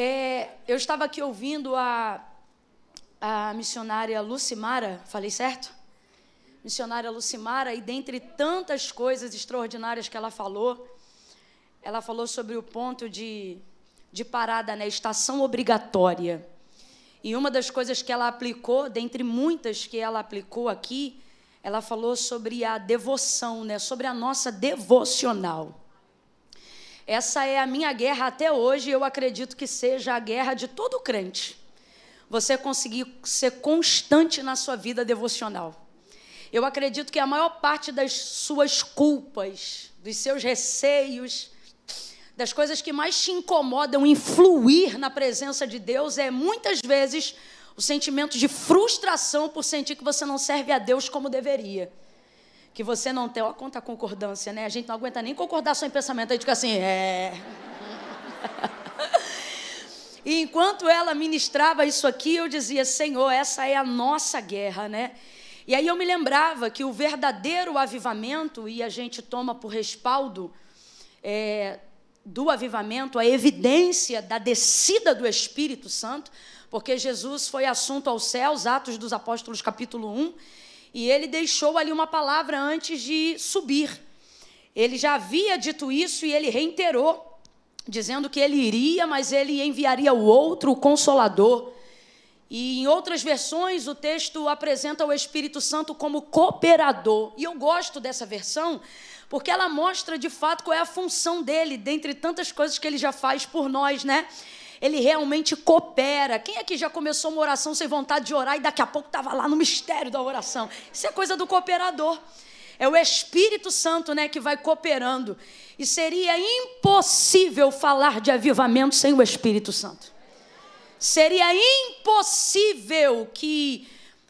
É, eu estava aqui ouvindo a, a missionária Lucimara, falei certo? Missionária Lucimara, e dentre tantas coisas extraordinárias que ela falou, ela falou sobre o ponto de, de parada, né? Estação obrigatória. E uma das coisas que ela aplicou, dentre muitas que ela aplicou aqui, ela falou sobre a devoção, né? Sobre a nossa devocional. Essa é a minha guerra até hoje, e eu acredito que seja a guerra de todo crente. Você conseguir ser constante na sua vida devocional. Eu acredito que a maior parte das suas culpas, dos seus receios, das coisas que mais te incomodam influir na presença de Deus é muitas vezes o sentimento de frustração por sentir que você não serve a Deus como deveria que você não tem. Ó, quanta concordância, né? A gente não aguenta nem concordar só em pensamento. A gente fica assim, é. e enquanto ela ministrava isso aqui, eu dizia, Senhor, essa é a nossa guerra, né? E aí eu me lembrava que o verdadeiro avivamento, e a gente toma por respaldo é, do avivamento a evidência da descida do Espírito Santo, porque Jesus foi assunto aos céus, Atos dos Apóstolos, capítulo 1 e ele deixou ali uma palavra antes de subir. Ele já havia dito isso e ele reiterou, dizendo que ele iria, mas ele enviaria o outro, o consolador. E em outras versões, o texto apresenta o Espírito Santo como cooperador. E eu gosto dessa versão, porque ela mostra de fato qual é a função dele, dentre tantas coisas que ele já faz por nós, né? ele realmente coopera. Quem aqui é já começou uma oração sem vontade de orar e daqui a pouco estava lá no mistério da oração? Isso é coisa do cooperador. É o Espírito Santo né, que vai cooperando. E seria impossível falar de avivamento sem o Espírito Santo. Seria impossível que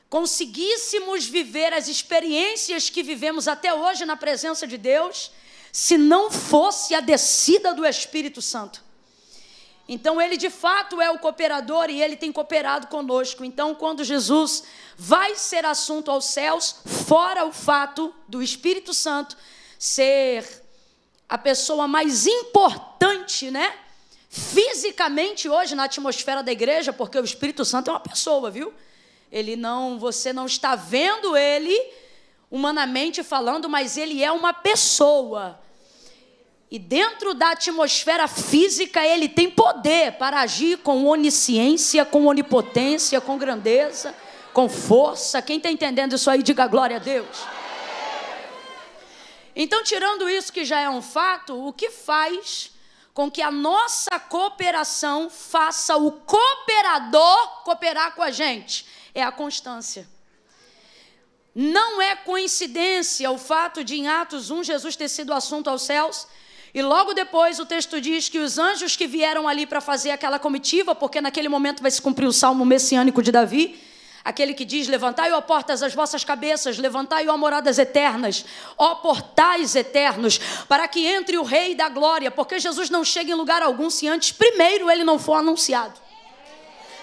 conseguíssemos viver as experiências que vivemos até hoje na presença de Deus, se não fosse a descida do Espírito Santo. Então ele de fato é o cooperador e ele tem cooperado conosco. Então quando Jesus vai ser assunto aos céus, fora o fato do Espírito Santo ser a pessoa mais importante, né? Fisicamente hoje na atmosfera da igreja, porque o Espírito Santo é uma pessoa, viu? Ele não, você não está vendo ele humanamente falando, mas ele é uma pessoa. E dentro da atmosfera física, ele tem poder para agir com onisciência, com onipotência, com grandeza, com força. Quem está entendendo isso aí, diga glória a Deus. Então, tirando isso que já é um fato, o que faz com que a nossa cooperação faça o cooperador cooperar com a gente? É a constância. Não é coincidência o fato de, em Atos 1, Jesus ter sido assunto aos céus e logo depois o texto diz que os anjos que vieram ali para fazer aquela comitiva, porque naquele momento vai se cumprir o salmo messiânico de Davi, aquele que diz: Levantai, ó portas, as vossas cabeças, levantai, ó moradas eternas, ó portais eternos, para que entre o Rei da Glória, porque Jesus não chega em lugar algum se antes primeiro ele não for anunciado.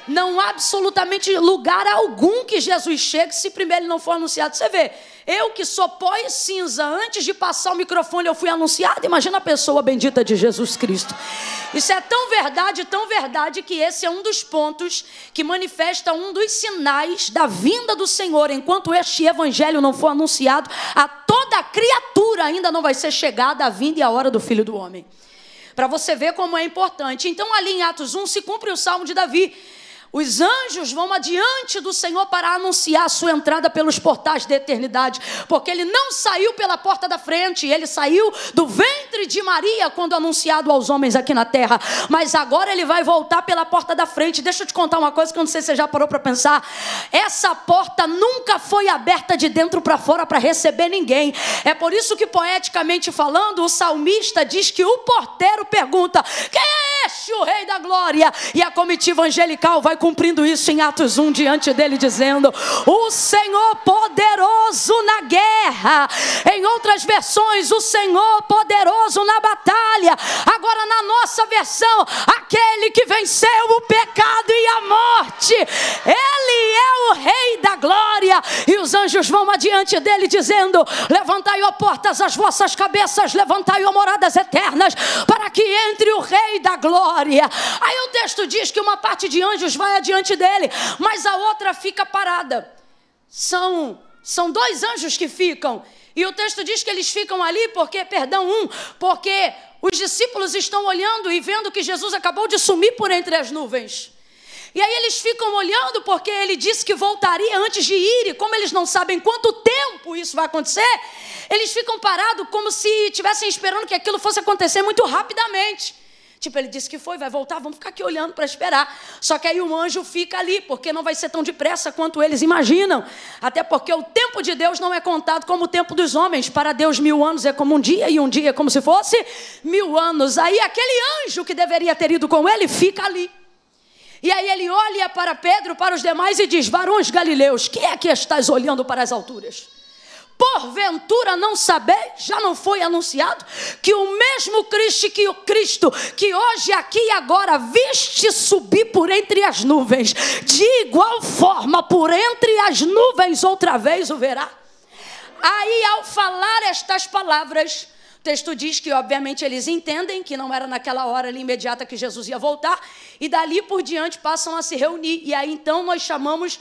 Não há absolutamente lugar algum que Jesus chegue se primeiro ele não for anunciado. Você vê, eu que sou pó e cinza, antes de passar o microfone eu fui anunciado. Imagina a pessoa bendita de Jesus Cristo. Isso é tão verdade, tão verdade, que esse é um dos pontos que manifesta um dos sinais da vinda do Senhor. Enquanto este evangelho não for anunciado, a toda criatura ainda não vai ser chegada a vinda e a hora do Filho do Homem. Para você ver como é importante. Então, ali em Atos 1 se cumpre o salmo de Davi os anjos vão adiante do Senhor para anunciar a sua entrada pelos portais da eternidade, porque ele não saiu pela porta da frente, ele saiu do ventre de Maria quando anunciado aos homens aqui na terra, mas agora ele vai voltar pela porta da frente. Deixa eu te contar uma coisa que eu não sei se você já parou para pensar. Essa porta nunca foi aberta de dentro para fora para receber ninguém. É por isso que poeticamente falando, o salmista diz que o porteiro pergunta: "Quem é este, o rei da glória?" E a comitiva angelical vai cumprindo isso em Atos 1 diante dele, dizendo: O Senhor poderoso na guerra. Em outras versões, o Senhor poderoso na batalha. Agora, na nossa versão, aquele que venceu o pecado e a morte. Ele é o Rei da glória. E os anjos vão adiante dele, dizendo: Levantai, ó portas, as vossas cabeças, levantai, ó moradas eternas, para que entre o Rei da glória. Aí o texto diz que uma parte de anjos vai vai adiante dele, mas a outra fica parada. São, são dois anjos que ficam. E o texto diz que eles ficam ali porque, perdão, um, porque os discípulos estão olhando e vendo que Jesus acabou de sumir por entre as nuvens. E aí eles ficam olhando porque ele disse que voltaria antes de ir, e como eles não sabem quanto tempo isso vai acontecer, eles ficam parados como se estivessem esperando que aquilo fosse acontecer muito rapidamente. Tipo, ele disse que foi, vai voltar, vamos ficar aqui olhando para esperar. Só que aí o anjo fica ali, porque não vai ser tão depressa quanto eles imaginam. Até porque o tempo de Deus não é contado como o tempo dos homens. Para Deus, mil anos é como um dia, e um dia é como se fosse mil anos. Aí aquele anjo que deveria ter ido com ele fica ali. E aí ele olha para Pedro, para os demais e diz: Varões galileus, que é que estás olhando para as alturas? porventura não saber, já não foi anunciado, que o mesmo Cristo que o Cristo que hoje aqui e agora viste subir por entre as nuvens, de igual forma por entre as nuvens outra vez o verá. Aí ao falar estas palavras, o texto diz que obviamente eles entendem que não era naquela hora ali imediata que Jesus ia voltar, e dali por diante passam a se reunir, e aí então nós chamamos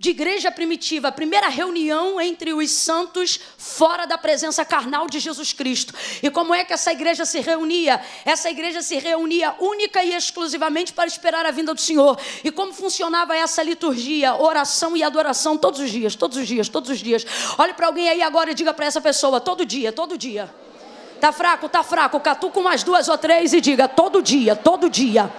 de igreja primitiva, a primeira reunião entre os santos fora da presença carnal de Jesus Cristo. E como é que essa igreja se reunia? Essa igreja se reunia única e exclusivamente para esperar a vinda do Senhor. E como funcionava essa liturgia, oração e adoração todos os dias, todos os dias, todos os dias. Olhe para alguém aí agora e diga para essa pessoa, todo dia, todo dia. Tá fraco, tá fraco, catuca umas duas ou três e diga todo dia, todo dia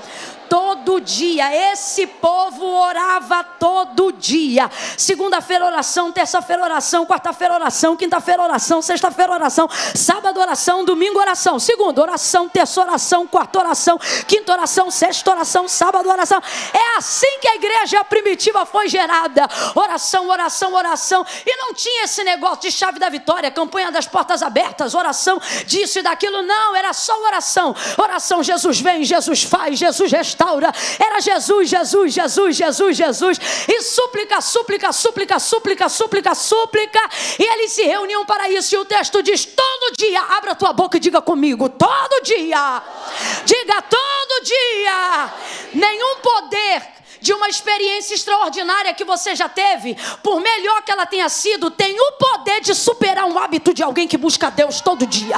todo dia. Esse povo orava todo dia. Segunda-feira oração, terça-feira oração, quarta-feira oração, quinta-feira oração, sexta-feira oração, sábado oração, domingo oração, segunda oração, terça oração, quarta oração, quinta oração, sexta oração, sábado oração. É assim que a igreja primitiva foi gerada. Oração, oração, oração. E não tinha esse negócio de chave da vitória, campanha das portas abertas, oração disso e daquilo. Não, era só oração. Oração, Jesus vem, Jesus faz, Jesus restaura restaura. Era Jesus, Jesus, Jesus, Jesus, Jesus. E súplica, súplica, súplica, súplica, súplica, súplica. E eles se reuniam para isso. E o texto diz: todo dia, abra tua boca e diga comigo, todo dia. Diga todo dia. Nenhum poder de uma experiência extraordinária que você já teve, por melhor que ela tenha sido, tem o poder de superar um hábito de alguém que busca Deus todo dia.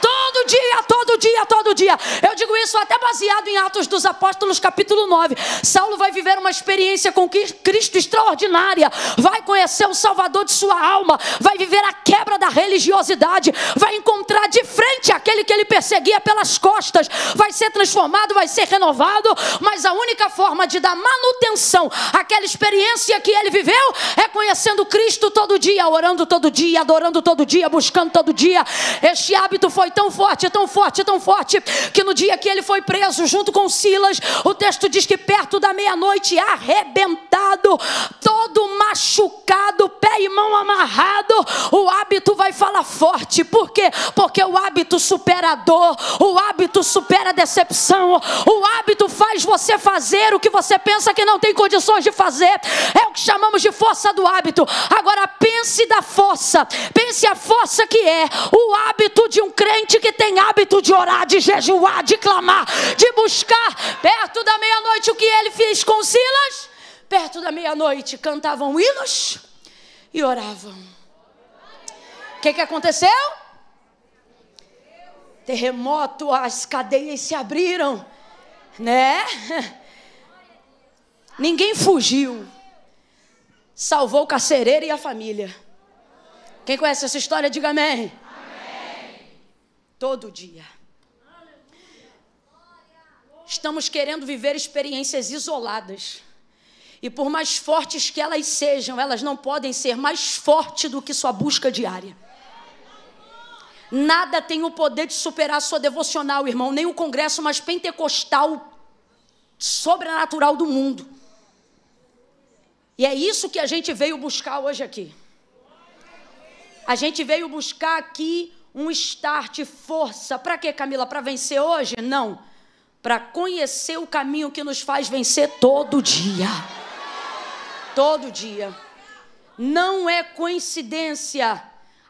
Todo dia, todo dia, todo dia. Eu digo isso até baseado em Atos dos Apóstolos, capítulo 9. Saulo vai viver uma experiência com Cristo extraordinária, vai conhecer o Salvador de sua alma, vai viver a quebra da religiosidade, vai encontrar de frente aquele que ele perseguia pelas costas, vai ser transformado, vai ser renovado, mas a única forma de dar mal manutenção. Aquela experiência que ele viveu é conhecendo Cristo todo dia, orando todo dia, adorando todo dia, buscando todo dia. Este hábito foi tão forte, tão forte, tão forte, que no dia que ele foi preso junto com Silas, o texto diz que perto da meia-noite, arrebentado, todo machucado, pé e mão amarrado, o hábito vai falar forte. Por quê? Porque o hábito supera a dor, o hábito supera a decepção, o hábito faz você fazer o que você pensa pensa que não tem condições de fazer. É o que chamamos de força do hábito. Agora pense da força, pense a força que é o hábito de um crente que tem hábito de orar, de jejuar, de clamar, de buscar perto da meia-noite o que ele fez com Silas. Perto da meia-noite cantavam hinos e oravam. O que, que aconteceu? Terremoto, as cadeias se abriram, né? Ninguém fugiu. Salvou o carcereiro e a família. Quem conhece essa história, diga amém. amém. Todo dia. Estamos querendo viver experiências isoladas. E por mais fortes que elas sejam, elas não podem ser mais fortes do que sua busca diária. Nada tem o poder de superar sua devocional, irmão, nem o congresso mais pentecostal sobrenatural do mundo. E é isso que a gente veio buscar hoje aqui. A gente veio buscar aqui um start, força. Para quê, Camila? Para vencer hoje? Não. Para conhecer o caminho que nos faz vencer todo dia. Todo dia. Não é coincidência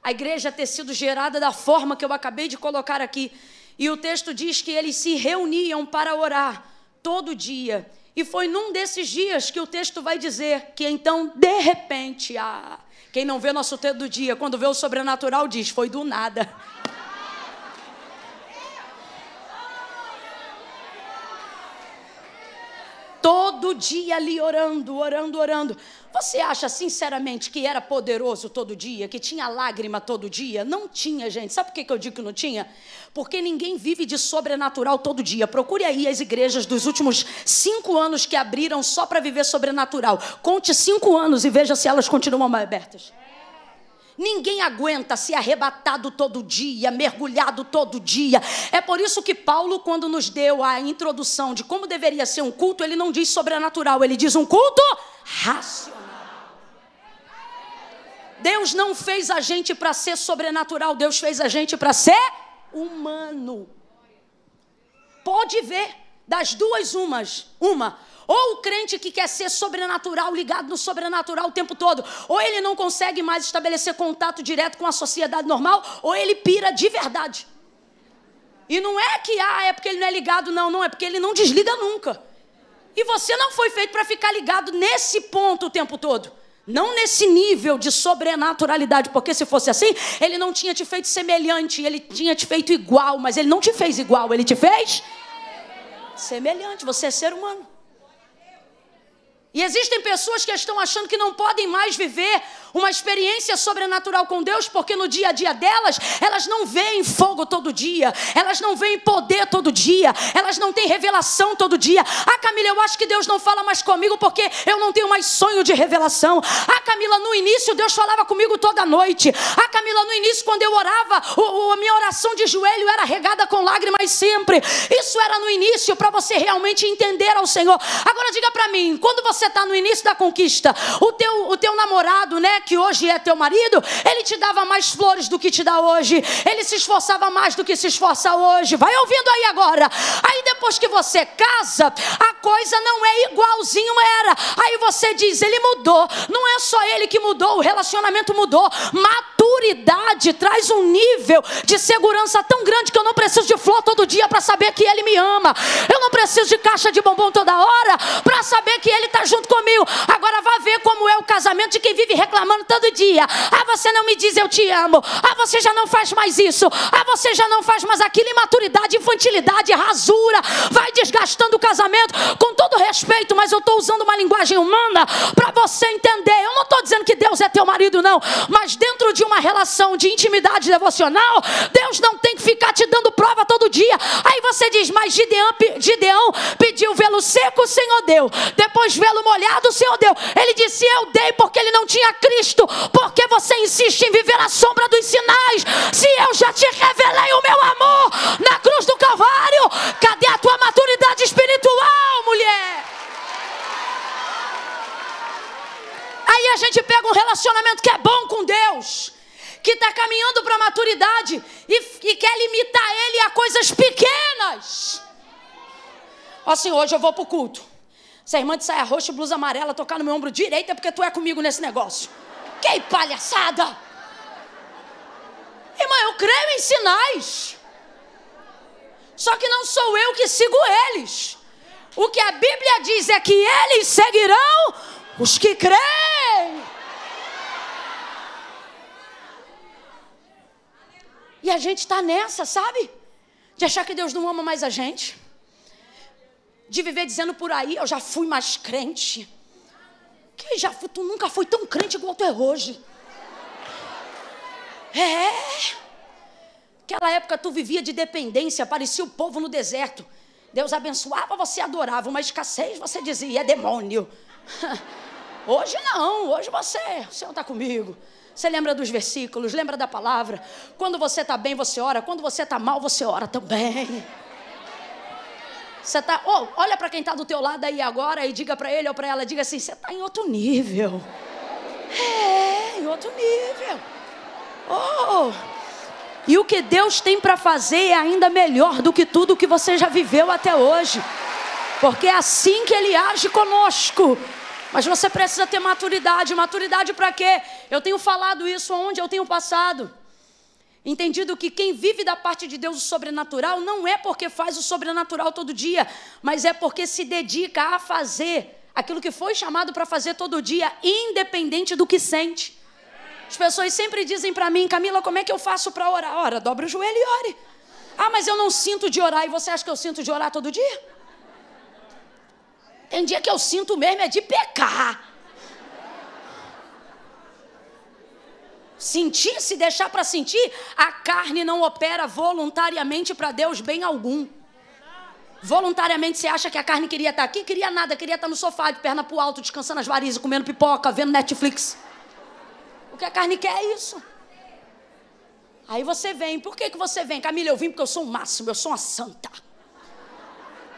a igreja ter sido gerada da forma que eu acabei de colocar aqui. E o texto diz que eles se reuniam para orar todo dia. E foi num desses dias que o texto vai dizer que então, de repente, ah, quem não vê nosso texto do dia, quando vê o sobrenatural, diz: foi do nada. todo dia ali orando, orando, orando. Você acha sinceramente que era poderoso todo dia, que tinha lágrima todo dia? Não tinha, gente. Sabe por que eu digo que não tinha? Porque ninguém vive de sobrenatural todo dia. Procure aí as igrejas dos últimos cinco anos que abriram só para viver sobrenatural. Conte cinco anos e veja se elas continuam abertas. É. Ninguém aguenta ser arrebatado todo dia, mergulhado todo dia. É por isso que Paulo, quando nos deu a introdução de como deveria ser um culto, ele não diz sobrenatural, ele diz um culto racional. Deus não fez a gente para ser sobrenatural, Deus fez a gente para ser humano. Pode ver, das duas umas, uma, ou o crente que quer ser sobrenatural, ligado no sobrenatural o tempo todo, ou ele não consegue mais estabelecer contato direto com a sociedade normal, ou ele pira de verdade. E não é que ah, é porque ele não é ligado, não, não, é porque ele não desliga nunca. E você não foi feito para ficar ligado nesse ponto o tempo todo. Não nesse nível de sobrenaturalidade, porque se fosse assim, ele não tinha te feito semelhante, ele tinha te feito igual, mas ele não te fez igual, ele te fez semelhante. Você é ser humano. E existem pessoas que estão achando que não podem mais viver uma experiência sobrenatural com Deus, porque no dia a dia delas, elas não veem fogo todo dia, elas não veem poder todo dia, elas não têm revelação todo dia. Ah, Camila, eu acho que Deus não fala mais comigo porque eu não tenho mais sonho de revelação. Ah, Camila, no início Deus falava comigo toda noite. Ah, Camila, no início, quando eu orava, o, o, a minha oração de joelho era regada com lágrimas sempre. Isso era no início para você realmente entender ao Senhor. Agora diga para mim, quando você está no início da conquista. O teu, o teu namorado, né, que hoje é teu marido, ele te dava mais flores do que te dá hoje. Ele se esforçava mais do que se esforça hoje. Vai ouvindo aí agora. Aí depois que você casa, a coisa não é igualzinho era. Aí você diz, ele mudou. Não é só ele que mudou, o relacionamento mudou. Maturidade traz um nível de segurança tão grande que eu não preciso de flor todo dia para saber que ele me ama. Eu não preciso de caixa de bombom toda hora para saber que ele está junto junto comigo. Agora vá ver como é o casamento de quem vive reclamando todo dia. Ah, você não me diz eu te amo. Ah, você já não faz mais isso. Ah, você já não faz mais aquilo. Imaturidade, infantilidade, rasura. Vai desgastando o casamento. Com todo respeito, mas eu estou usando uma linguagem humana para você entender. Eu não estou dizendo que Deus é teu marido, não. Mas dentro de uma relação de intimidade devocional, Deus não tem que ficar te dando prova todo dia. Aí você diz, mas Gideão, Gideão pediu vê-lo seco, Senhor deu. Depois vê-lo molhado, o Senhor deu. Ele disse: Eu dei porque ele não tinha Cristo. Porque você insiste em viver à sombra dos sinais? Se eu já te revelei o meu amor na cruz do Calvário, cadê a tua maturidade espiritual, mulher? Aí a gente pega um relacionamento que é bom com Deus que está caminhando para a maturidade e, e, quer limitar ele a coisas pequenas. Assim, hoje eu vou para o culto. Se a irmã de saia roxa e blusa amarela tocar no meu ombro direito é porque tu é comigo nesse negócio. Que palhaçada! Irmã, eu creio em sinais. Só que não sou eu que sigo eles. O que a Bíblia diz é que eles seguirão os que creem. E a gente está nessa, sabe? De achar que Deus não ama mais a gente de viver dizendo por aí, eu já fui mais crente. Que já fui, tu nunca foi tão crente igual tu é hoje. É. Aquela época tu vivia de dependência, parecia o povo no deserto. Deus abençoava, você adorava, uma escassez você dizia, é demônio. Hoje não, hoje você, o Senhor está comigo. Você lembra dos versículos, lembra da palavra. Quando você está bem, você ora. Quando você está mal, você ora também. Você tá, oh, olha para quem está do teu lado aí agora e diga para ele ou para ela, diga assim, você está em outro nível. É, em outro nível. Oh! E o que Deus tem para fazer é ainda melhor do que tudo que você já viveu até hoje. Porque é assim que ele age conosco. Mas você precisa ter maturidade. Maturidade para quê? Eu tenho falado isso onde eu tenho passado. Entendido que quem vive da parte de Deus o sobrenatural não é porque faz o sobrenatural todo dia, mas é porque se dedica a fazer aquilo que foi chamado para fazer todo dia, independente do que sente. As pessoas sempre dizem para mim, Camila, como é que eu faço para orar? Ora, dobra o joelho e ore. Ah, mas eu não sinto de orar. E você acha que eu sinto de orar todo dia? Tem dia que eu sinto mesmo é de pecar. Sentir, se deixar para sentir, a carne não opera voluntariamente para Deus bem algum. Voluntariamente você acha que a carne queria estar tá aqui? Queria nada, queria estar tá no sofá, de perna pro alto, descansando as varizes, comendo pipoca, vendo Netflix. O que a carne quer é isso. Aí você vem. Por que, que você vem? Camila, eu vim porque eu sou o máximo, eu sou uma santa.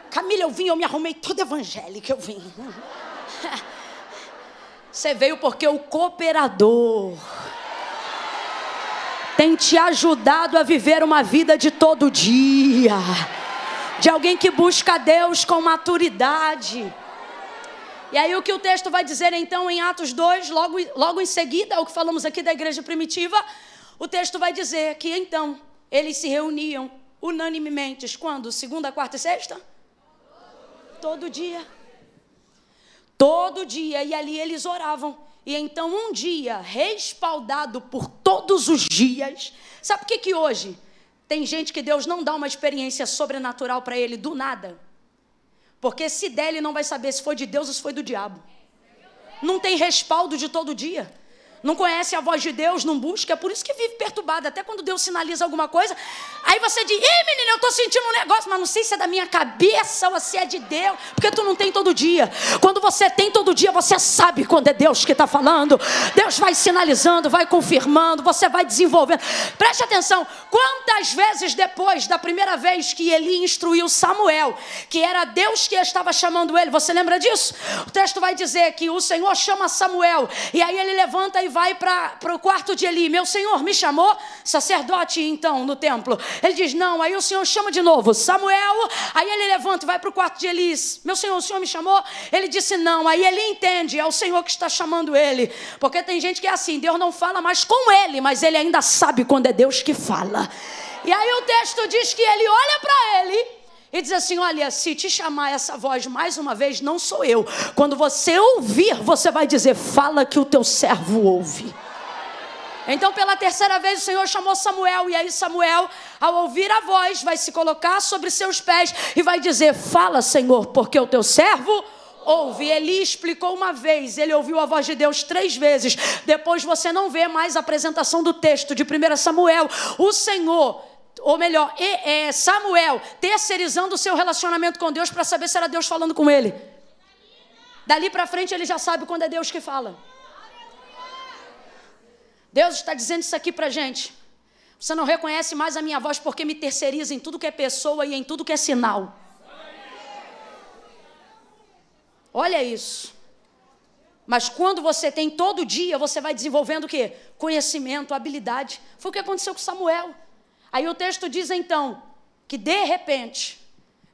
Camila, eu vim, eu me arrumei toda evangélica, eu vim. Você veio porque o cooperador tem te ajudado a viver uma vida de todo dia, de alguém que busca Deus com maturidade. E aí o que o texto vai dizer então em Atos 2, logo, logo em seguida ao que falamos aqui da igreja primitiva, o texto vai dizer que então eles se reuniam unanimemente quando? Segunda, quarta e sexta? Todo dia. Todo dia. E ali eles oravam. E então, um dia, respaldado por todos os dias, sabe o que, que hoje tem gente que Deus não dá uma experiência sobrenatural para ele do nada? Porque se der, ele não vai saber se foi de Deus ou se foi do diabo. Não tem respaldo de todo dia não conhece a voz de Deus, não busca, é por isso que vive perturbado. Até quando Deus sinaliza alguma coisa, aí você diz: Ih, menina, eu estou sentindo um negócio, mas não sei se é da minha cabeça ou se é de Deus, porque tu não tem todo dia. Quando você tem todo dia, você sabe quando é Deus que está falando. Deus vai sinalizando, vai confirmando, você vai desenvolvendo. Preste atenção: quantas vezes depois da primeira vez que Eli instruiu Samuel, que era Deus que estava chamando ele, você lembra disso? O texto vai dizer que o Senhor chama Samuel, e aí ele levanta e vai para o quarto de Eli: Meu senhor me chamou, sacerdote, então, no templo. Ele diz: Não. Aí o senhor chama de novo: Samuel. Aí ele levanta e vai para o quarto de Eli: Meu senhor, o senhor me chamou? Ele disse: Não. Aí ele entende: É o senhor que está chamando ele. Porque tem gente que é assim: Deus não fala mais com ele, mas ele ainda sabe quando é Deus que fala. E aí o texto diz que ele olha para ele e diz assim: olha, se te chamar essa voz mais uma vez, não sou eu. Quando você ouvir, você vai dizer: fala que o teu servo ouve. Então, pela terceira vez, o Senhor chamou Samuel, e aí Samuel, ao ouvir a voz, vai se colocar sobre seus pés e vai dizer: Fala, Senhor, porque o teu servo ouve. Ele explicou uma vez, ele ouviu a voz de Deus três vezes. Depois você não vê mais a apresentação do texto de 1 Samuel. O Senhor ou melhor, é, Samuel terceirizando o seu relacionamento com Deus para saber se era Deus falando com ele. Dali para frente ele já sabe quando é Deus que fala. Deus está dizendo isso aqui para gente. Você não reconhece mais a minha voz porque me terceiriza em tudo que é pessoa e em tudo que é sinal. Olha isso. Mas quando você tem todo dia, você vai desenvolvendo o quê? Conhecimento, habilidade. Foi o que aconteceu com Samuel. Aí o texto diz então que de repente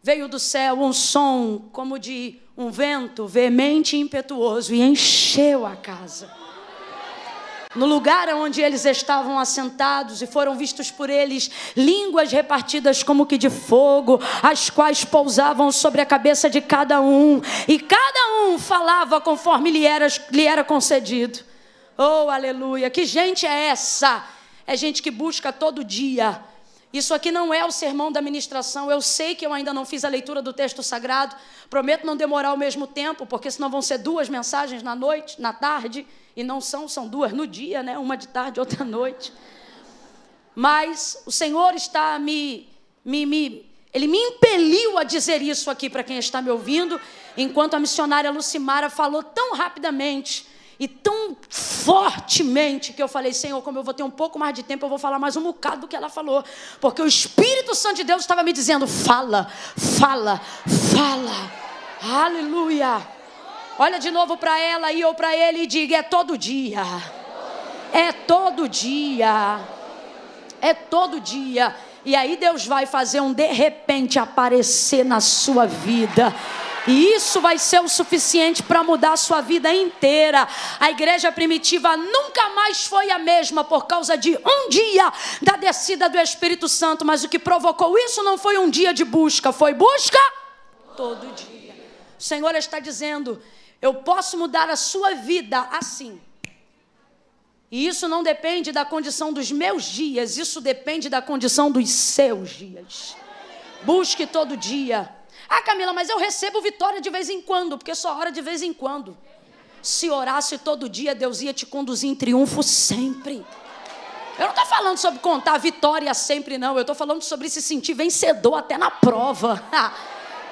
veio do céu um som como de um vento veemente e impetuoso e encheu a casa. No lugar onde eles estavam assentados, e foram vistos por eles línguas repartidas como que de fogo, as quais pousavam sobre a cabeça de cada um, e cada um falava conforme lhe era, lhe era concedido. Oh, aleluia! Que gente é essa? É gente que busca todo dia isso aqui não é o sermão da ministração. Eu sei que eu ainda não fiz a leitura do texto sagrado. Prometo não demorar o mesmo tempo, porque senão vão ser duas mensagens na noite, na tarde, e não são, são duas no dia, né? Uma de tarde, outra noite. Mas o Senhor está me, me, me ele me impeliu a dizer isso aqui para quem está me ouvindo, enquanto a missionária Lucimara falou tão rapidamente e tão fortemente que eu falei, Senhor, como eu vou ter um pouco mais de tempo, eu vou falar mais um bocado do que ela falou. Porque o Espírito Santo de Deus estava me dizendo: fala, fala, fala. Aleluia. Olha de novo para ela aí ou para ele e diga: é todo dia. É todo dia. É todo dia. E aí Deus vai fazer um de repente aparecer na sua vida. E isso vai ser o suficiente para mudar a sua vida inteira. A igreja primitiva nunca mais foi a mesma por causa de um dia da descida do Espírito Santo, mas o que provocou isso não foi um dia de busca, foi busca todo dia. O Senhor está dizendo: eu posso mudar a sua vida assim. E isso não depende da condição dos meus dias, isso depende da condição dos seus dias. Busque todo dia ah, Camila, mas eu recebo vitória de vez em quando, porque só ora de vez em quando. Se orasse todo dia, Deus ia te conduzir em triunfo sempre. Eu não estou falando sobre contar vitória sempre, não. Eu estou falando sobre se sentir vencedor até na prova.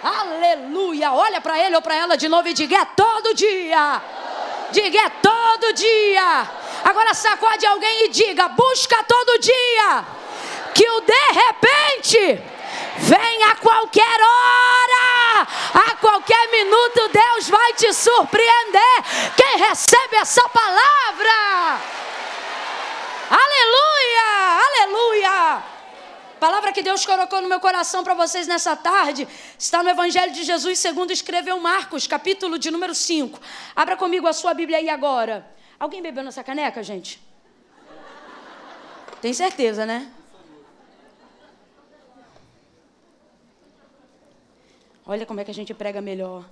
Aleluia! Olha para ele ou para ela de novo e diga: é todo dia. Diga: é todo dia. Agora sacode alguém e diga: busca todo dia. Que o de repente Vem a qualquer hora, a qualquer minuto, Deus vai te surpreender. Quem recebe essa palavra? Aleluia! Aleluia! A palavra que Deus colocou no meu coração para vocês nessa tarde está no Evangelho de Jesus, segundo escreveu Marcos, capítulo de número 5. Abra comigo a sua Bíblia aí agora. Alguém bebeu nessa caneca, gente? Tem certeza, né? Olha como é que a gente prega melhor.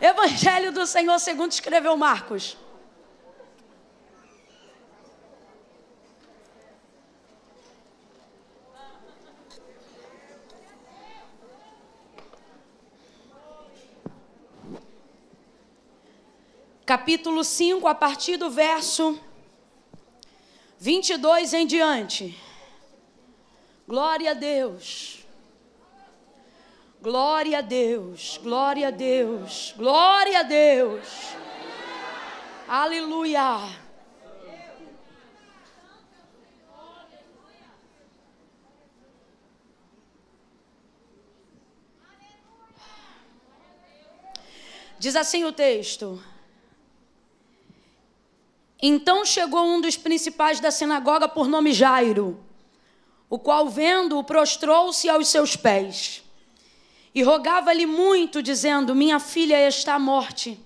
Evangelho do Senhor segundo escreveu Marcos. Capítulo 5, a partir do verso 22 em diante. Glória a Deus. Glória a Deus, glória a Deus, glória a Deus. Aleluia. Diz assim o texto. Então chegou um dos principais da sinagoga por nome Jairo o qual, vendo-o, prostrou-se aos seus pés e rogava-lhe muito, dizendo: Minha filha está à morte.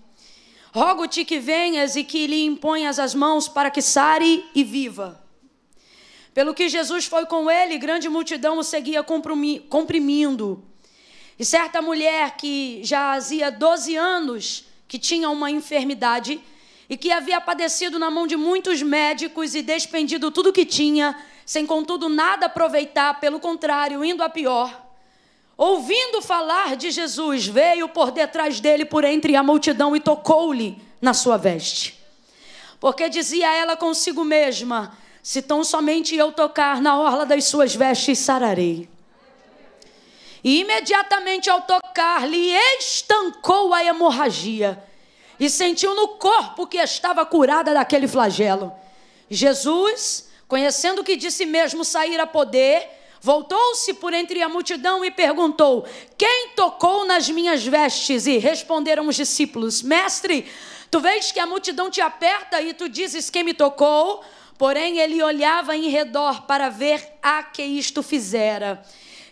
Rogo-te que venhas e que lhe imponhas as mãos para que sare e viva. Pelo que Jesus foi com ele, grande multidão o seguia comprimindo. E certa mulher que já havia 12 anos, que tinha uma enfermidade e que havia padecido na mão de muitos médicos e despendido tudo que tinha, sem contudo nada aproveitar, pelo contrário, indo a pior. Ouvindo falar de Jesus, veio por detrás dele, por entre a multidão, e tocou-lhe na sua veste. Porque dizia ela consigo mesma: Se tão somente eu tocar na orla das suas vestes, sararei. E imediatamente ao tocar-lhe, estancou a hemorragia e sentiu no corpo que estava curada daquele flagelo. Jesus Conhecendo que disse mesmo sair a poder, voltou-se por entre a multidão e perguntou: Quem tocou nas minhas vestes? E responderam os discípulos: Mestre, tu vês que a multidão te aperta e tu dizes: Quem me tocou? Porém, ele olhava em redor para ver a que isto fizera.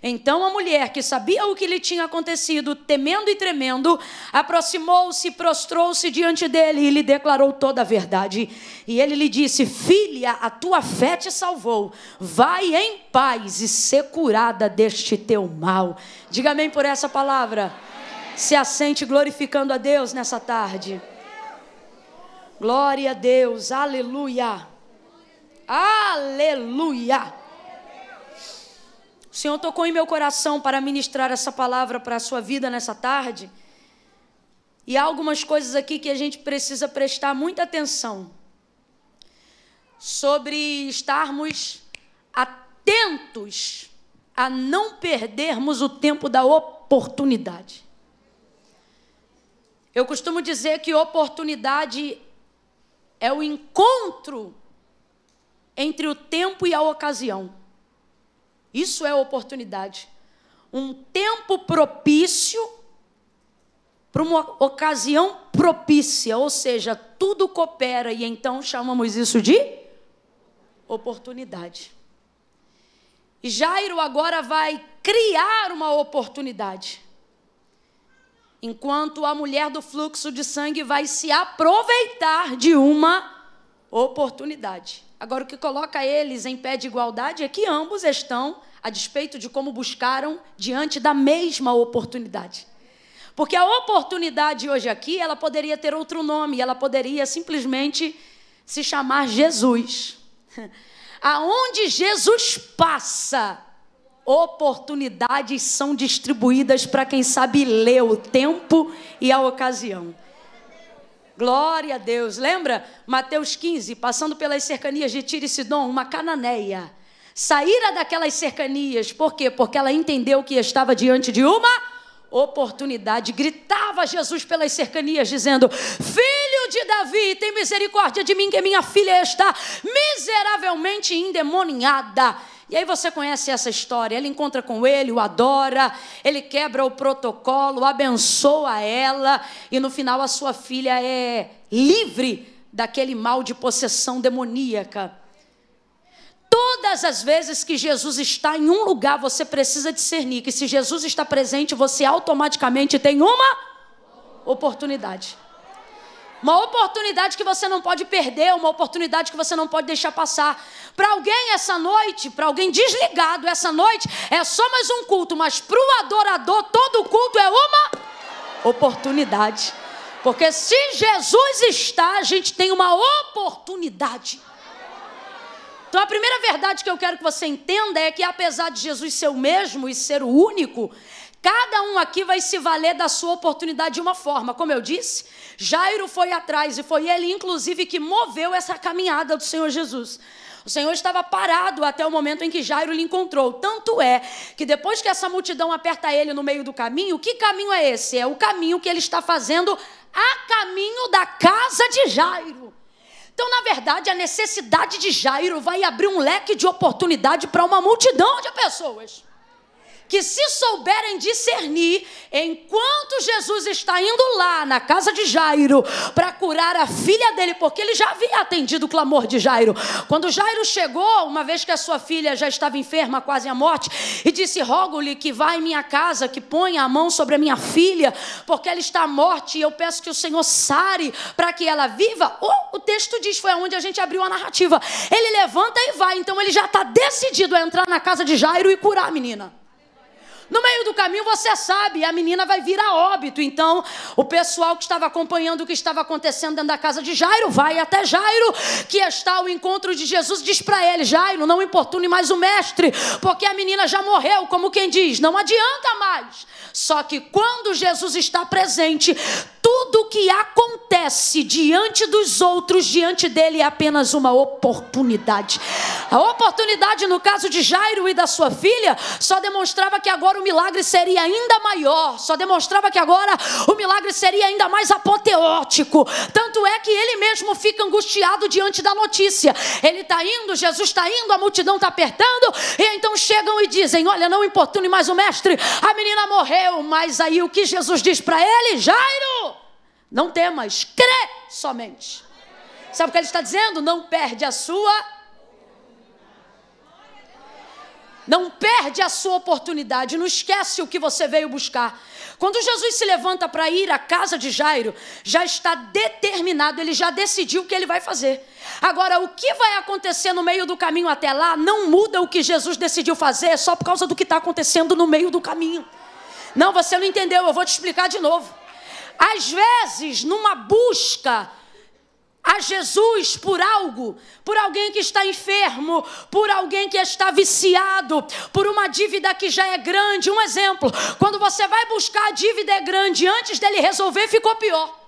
Então a mulher, que sabia o que lhe tinha acontecido, temendo e tremendo, aproximou-se, prostrou-se diante dele e lhe declarou toda a verdade. E ele lhe disse: Filha, a tua fé te salvou. Vai em paz e ser curada deste teu mal. Diga amém por essa palavra. Se assente glorificando a Deus nessa tarde. Glória a Deus, aleluia. Aleluia. O Senhor tocou em meu coração para ministrar essa palavra para a sua vida nessa tarde. E há algumas coisas aqui que a gente precisa prestar muita atenção sobre estarmos atentos a não perdermos o tempo da oportunidade. Eu costumo dizer que oportunidade é o encontro entre o tempo e a ocasião. Isso é oportunidade. Um tempo propício para uma ocasião propícia, ou seja, tudo coopera e então chamamos isso de oportunidade. E Jairo agora vai criar uma oportunidade. Enquanto a mulher do fluxo de sangue vai se aproveitar de uma oportunidade. Agora, o que coloca eles em pé de igualdade é que ambos estão, a despeito de como buscaram, diante da mesma oportunidade. Porque a oportunidade hoje aqui, ela poderia ter outro nome, ela poderia simplesmente se chamar Jesus. Aonde Jesus passa, oportunidades são distribuídas para quem sabe ler o tempo e a ocasião. Glória a Deus. Lembra? Mateus 15, passando pelas cercanias de Tiro e Sidom, uma cananeia. Saíra daquelas cercanias, por quê? Porque ela entendeu que estava diante de uma oportunidade. Gritava Jesus pelas cercanias, dizendo: Filho de Davi, tem misericórdia de mim, que minha filha está miseravelmente endemoniada. E aí você conhece essa história. Ele encontra com ele, o adora, ele quebra o protocolo, abençoa ela, e no final a sua filha é livre daquele mal de possessão demoníaca. Todas as vezes que Jesus está em um lugar, você precisa discernir que se Jesus está presente, você automaticamente tem uma oportunidade. Uma oportunidade que você não pode perder, uma oportunidade que você não pode deixar passar. Para alguém essa noite, para alguém desligado essa noite, é só mais um culto, mas para o adorador, todo culto é uma oportunidade. Porque se Jesus está, a gente tem uma oportunidade. Então a primeira verdade que eu quero que você entenda é que apesar de Jesus ser o mesmo e ser o único, Cada um aqui vai se valer da sua oportunidade de uma forma. Como eu disse, Jairo foi atrás e foi ele, inclusive, que moveu essa caminhada do Senhor Jesus. O Senhor estava parado até o momento em que Jairo lhe encontrou. Tanto é que depois que essa multidão aperta ele no meio do caminho, que caminho é esse? É o caminho que ele está fazendo a caminho da casa de Jairo. Então, na verdade, a necessidade de Jairo vai abrir um leque de oportunidade para uma multidão de pessoas que se souberem discernir, enquanto Jesus está indo lá na casa de Jairo para curar a filha dele, porque ele já havia atendido o clamor de Jairo. Quando Jairo chegou, uma vez que a sua filha já estava enferma, quase à morte, e disse: Rogo-lhe que vá em minha casa, que ponha a mão sobre a minha filha, porque ela está à morte, e eu peço que o Senhor sare para que ela viva. Oh, o texto diz: foi onde a gente abriu a narrativa. Ele levanta e vai, então ele já está decidido a entrar na casa de Jairo e curar a menina. No meio do caminho você sabe, a menina vai vir a óbito. Então, o pessoal que estava acompanhando o que estava acontecendo dentro da casa de Jairo vai até Jairo, que está ao encontro de Jesus, diz para ele: Jairo, não importune mais o mestre, porque a menina já morreu, como quem diz, não adianta mais. Só que quando Jesus está presente, tudo que acontece diante dos outros, diante dele, é apenas uma oportunidade. A oportunidade, no caso de Jairo e da sua filha, só demonstrava que agora o milagre seria ainda maior, só demonstrava que agora o milagre seria ainda mais apoteótico. Tanto é que ele mesmo fica angustiado diante da notícia. Ele está indo, Jesus está indo, a multidão está apertando, e então chegam e dizem: Olha, não importune mais o mestre, a menina morreu. Mas aí o que Jesus diz para ele? Jairo, não temas, crê somente. Sabe o que ele está dizendo? Não perde a sua Não perde a sua oportunidade, não esquece o que você veio buscar. Quando Jesus se levanta para ir à casa de Jairo, já está determinado, ele já decidiu o que ele vai fazer. Agora, o que vai acontecer no meio do caminho até lá não muda o que Jesus decidiu fazer só por causa do que está acontecendo no meio do caminho. Não, você não entendeu, eu vou te explicar de novo. Às vezes, numa busca a Jesus por algo, por alguém que está enfermo, por alguém que está viciado, por uma dívida que já é grande. Um exemplo: quando você vai buscar a dívida é grande, antes dele resolver, ficou pior.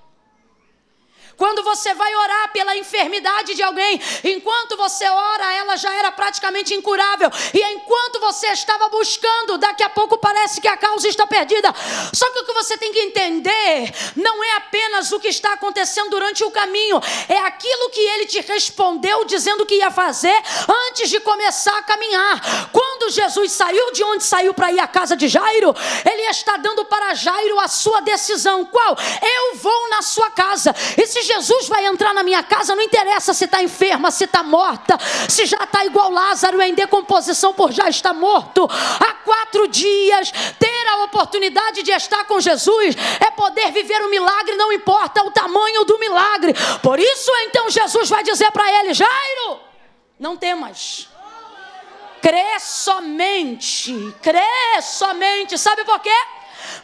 Quando você vai orar pela enfermidade de alguém, enquanto você ora, ela já era praticamente incurável. E enquanto você estava buscando, daqui a pouco parece que a causa está perdida. Só que o que você tem que entender não é apenas o que está acontecendo durante o caminho, é aquilo que ele te respondeu dizendo que ia fazer antes de começar a caminhar. Quando Jesus saiu de onde saiu para ir à casa de Jairo, ele está dando para Jairo a sua decisão: qual? Eu vou na sua casa. E se Jesus vai entrar na minha casa, não interessa se está enferma, se está morta, se já está igual Lázaro em decomposição por já está morto. Há quatro dias, ter a oportunidade de estar com Jesus é poder viver o um milagre, não importa o tamanho do milagre. Por isso, então, Jesus vai dizer para ele: Jairo, não temas. Crê somente, crê somente. Sabe por quê?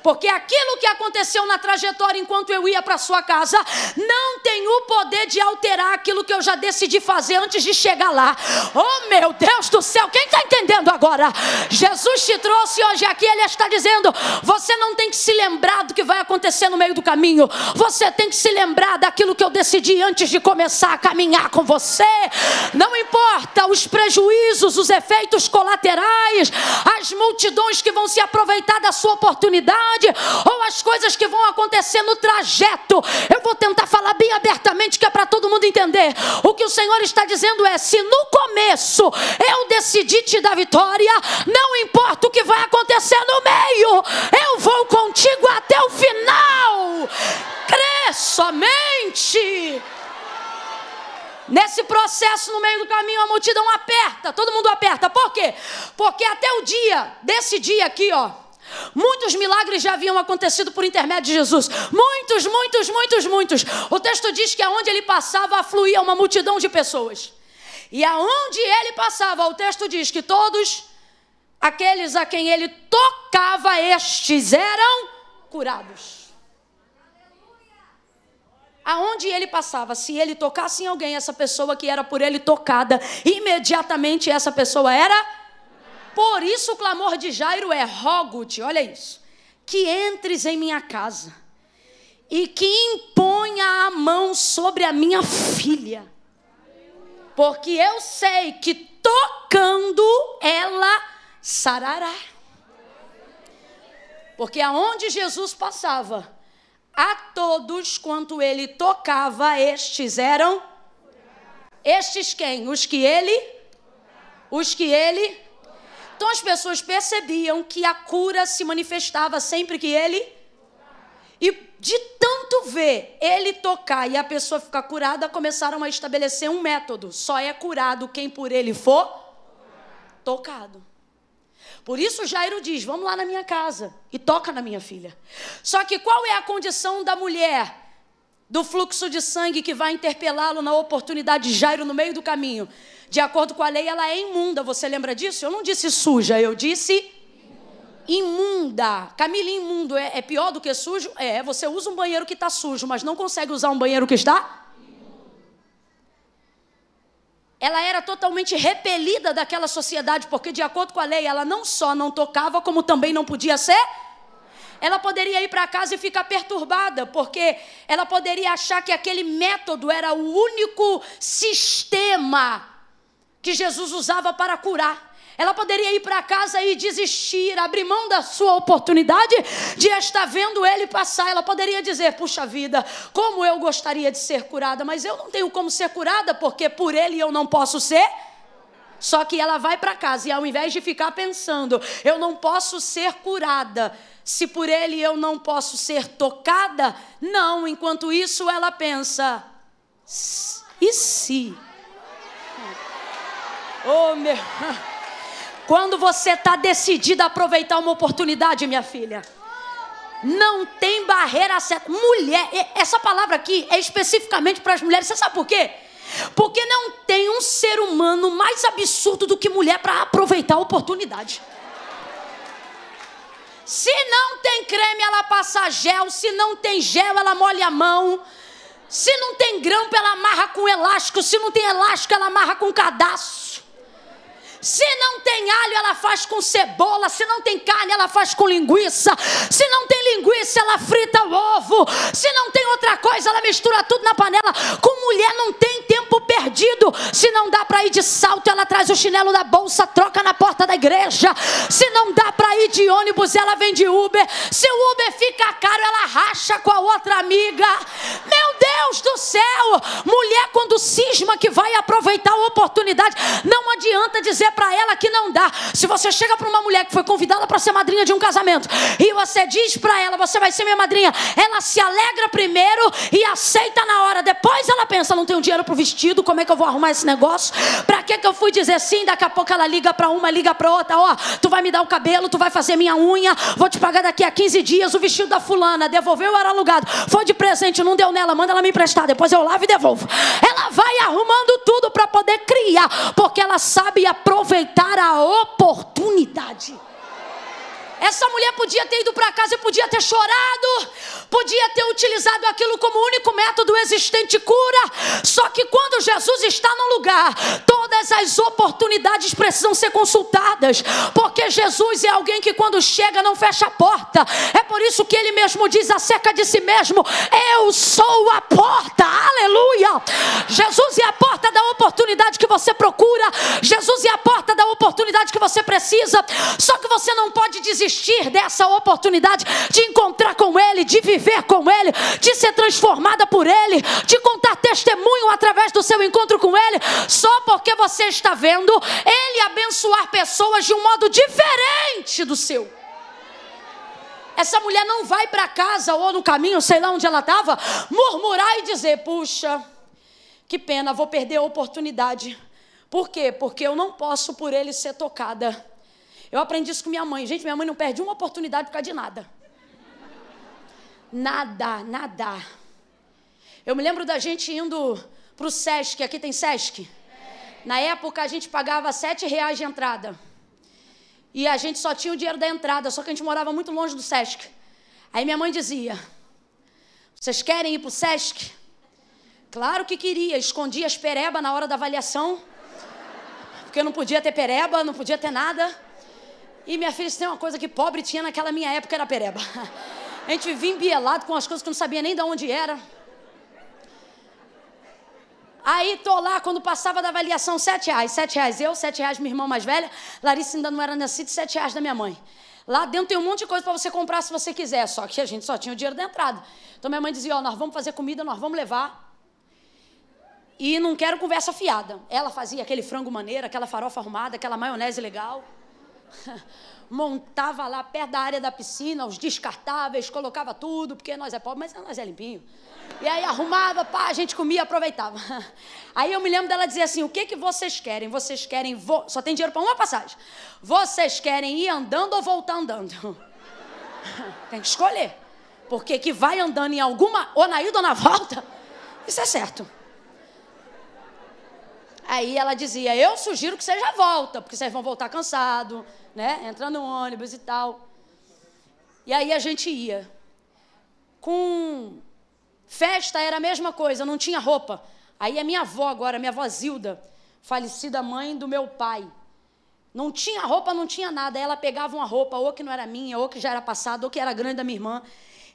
Porque aquilo que aconteceu na trajetória enquanto eu ia para sua casa não tem o poder de alterar aquilo que eu já decidi fazer antes de chegar lá. Oh meu Deus do céu, quem está entendendo agora? Jesus te trouxe hoje aqui, Ele está dizendo: você não tem que se lembrar do que vai acontecer no meio do caminho, você tem que se lembrar daquilo que eu decidi antes de começar a caminhar com você. Não importa os prejuízos, os efeitos colaterais, as multidões que vão se aproveitar da sua oportunidade ou as coisas que vão acontecer no trajeto. Eu vou tentar falar bem abertamente, que é para todo mundo entender. O que o Senhor está dizendo é: se no começo eu decidi te dar vitória, não importa o que vai acontecer no meio, eu vou contigo até o final. Crê somente. Nesse processo, no meio do caminho, a multidão aperta, todo mundo aperta. Por quê? Porque até o dia, desse dia aqui, ó, Muitos milagres já haviam acontecido por intermédio de Jesus. Muitos, muitos, muitos, muitos. O texto diz que aonde ele passava afluía uma multidão de pessoas. E aonde ele passava, o texto diz que todos aqueles a quem ele tocava, estes eram curados. Aonde ele passava, se ele tocasse em alguém, essa pessoa que era por ele tocada, imediatamente essa pessoa era curada por isso o clamor de Jairo é: rogo-te, olha isso, que entres em minha casa e que imponha a mão sobre a minha filha, porque eu sei que tocando ela sarará. Porque aonde Jesus passava, a todos quanto ele tocava, estes eram estes quem? Os que ele os que ele então as pessoas percebiam que a cura se manifestava sempre que ele. E de tanto ver ele tocar e a pessoa ficar curada, começaram a estabelecer um método: só é curado quem por ele for tocado. Por isso Jairo diz: Vamos lá na minha casa e toca na minha filha. Só que qual é a condição da mulher do fluxo de sangue que vai interpelá-lo na oportunidade de Jairo no meio do caminho? De acordo com a lei, ela é imunda. Você lembra disso? Eu não disse suja, eu disse imunda. Camila, imundo é, é, pior do que sujo? É, você usa um banheiro que está sujo, mas não consegue usar um banheiro que está? Ela era totalmente repelida daquela sociedade, porque, de acordo com a lei, ela não só não tocava, como também não podia ser. Ela poderia ir para casa e ficar perturbada, porque ela poderia achar que aquele método era o único sistema que Jesus usava para curar. Ela poderia ir para casa e desistir, abrir mão da sua oportunidade de estar vendo ele passar. Ela poderia dizer: Puxa vida, como eu gostaria de ser curada, mas eu não tenho como ser curada porque por ele eu não posso ser. Só que ela vai para casa e ao invés de ficar pensando, eu não posso ser curada, se por ele eu não posso ser tocada, não, enquanto isso ela pensa, e se? Oh, meu. Quando você está decidida a aproveitar uma oportunidade, minha filha. Não tem barreira certa. Mulher, essa palavra aqui é especificamente para as mulheres. Você sabe por quê? Porque não tem um ser humano mais absurdo do que mulher para aproveitar a oportunidade. Se não tem creme, ela passa gel. Se não tem gel, ela molha a mão. Se não tem grampo, ela amarra com elástico. Se não tem elástico, ela amarra com cadastro. Se não tem alho, ela faz com cebola. Se não tem carne, ela faz com linguiça. Se não tem linguiça, ela frita o ovo. Se não tem outra coisa, ela mistura tudo na panela. Com mulher não tem tempo perdido. Se não dá para ir de salto, ela traz o chinelo da bolsa, troca na porta da igreja. Se não dá para ir de ônibus, ela vem de Uber. Se o Uber fica caro, ela racha com a outra amiga. Meu Deus do céu! Mulher, quando cisma que vai aproveitar a oportunidade, não adianta dizer para ela que não dá. Se você chega para uma mulher que foi convidada para ser madrinha de um casamento e você diz para ela, você vai ser minha madrinha, ela se alegra primeiro e aceita na hora. Depois ela pensa, não tenho dinheiro para o vestido, como é que eu vou arrumar esse negócio? Para que que eu fui dizer sim? Daqui a pouco ela liga para uma, liga para outra, ó, oh, tu vai me dar o cabelo, tu vai fazer minha unha, vou te pagar daqui a 15 dias o vestido da fulana, devolveu era alugado. Foi de presente, não deu nela, manda ela me emprestar, depois eu lavo e devolvo. Ela vai arrumando tudo para poder criar, porque ela sabe a aproveitar a oportunidade. Essa mulher podia ter ido para casa e podia ter chorado, podia ter utilizado aquilo como único método existente cura. Só que quando Jesus está no lugar, todas as oportunidades precisam ser consultadas, porque Jesus é alguém que quando chega não fecha a porta. É por isso que ele mesmo diz acerca de si mesmo: Eu sou a porta. Aleluia! Jesus é a porta da oportunidade que você procura. Jesus é a porta da oportunidade que você precisa. Só que você não pode desistir desistir dessa oportunidade de encontrar com Ele, de viver com Ele, de ser transformada por Ele, de contar testemunho através do seu encontro com Ele, só porque você está vendo Ele abençoar pessoas de um modo diferente do seu essa mulher não vai para casa ou no caminho, sei lá onde ela estava, murmurar e dizer: puxa, que pena, vou perder a oportunidade. Por quê? Porque eu não posso por ele ser tocada. Eu aprendi isso com minha mãe. Gente, minha mãe não perde uma oportunidade por causa de nada. Nada, nada. Eu me lembro da gente indo pro Sesc, aqui tem Sesc. Na época a gente pagava sete reais de entrada. E a gente só tinha o dinheiro da entrada, só que a gente morava muito longe do Sesc. Aí minha mãe dizia: Vocês querem ir pro Sesc? Claro que queria, escondia as pereba na hora da avaliação. Porque não podia ter pereba, não podia ter nada. E minha filha, se tem uma coisa que pobre tinha naquela minha época era pereba. A gente vivia embielado com as coisas que não sabia nem de onde era. Aí tô lá, quando passava da avaliação, sete reais. Sete reais eu, sete reais minha irmã mais velha. Larissa ainda não era nascida, sete reais da minha mãe. Lá dentro tem um monte de coisa para você comprar se você quiser, só que a gente só tinha o dinheiro da entrada. Então minha mãe dizia, ó, oh, nós vamos fazer comida, nós vamos levar. E não quero conversa fiada. Ela fazia aquele frango maneiro, aquela farofa arrumada, aquela maionese legal. montava lá perto da área da piscina os descartáveis, colocava tudo, porque nós é pobre, mas nós é limpinho. E aí arrumava, pá, a gente comia, aproveitava. Aí eu me lembro dela dizer assim: o que, que vocês querem? Vocês querem. Vo... Só tem dinheiro para uma passagem. Vocês querem ir andando ou voltar andando? tem que escolher. Porque que vai andando em alguma, ou na ida ou na volta, isso é certo. Aí ela dizia: Eu sugiro que seja já volta, porque vocês vão voltar cansado, né? entrando no ônibus e tal. E aí a gente ia. Com festa era a mesma coisa, não tinha roupa. Aí a minha avó agora, minha avó Zilda, falecida mãe do meu pai, não tinha roupa, não tinha nada. Ela pegava uma roupa, ou que não era minha, ou que já era passada, ou que era grande da minha irmã.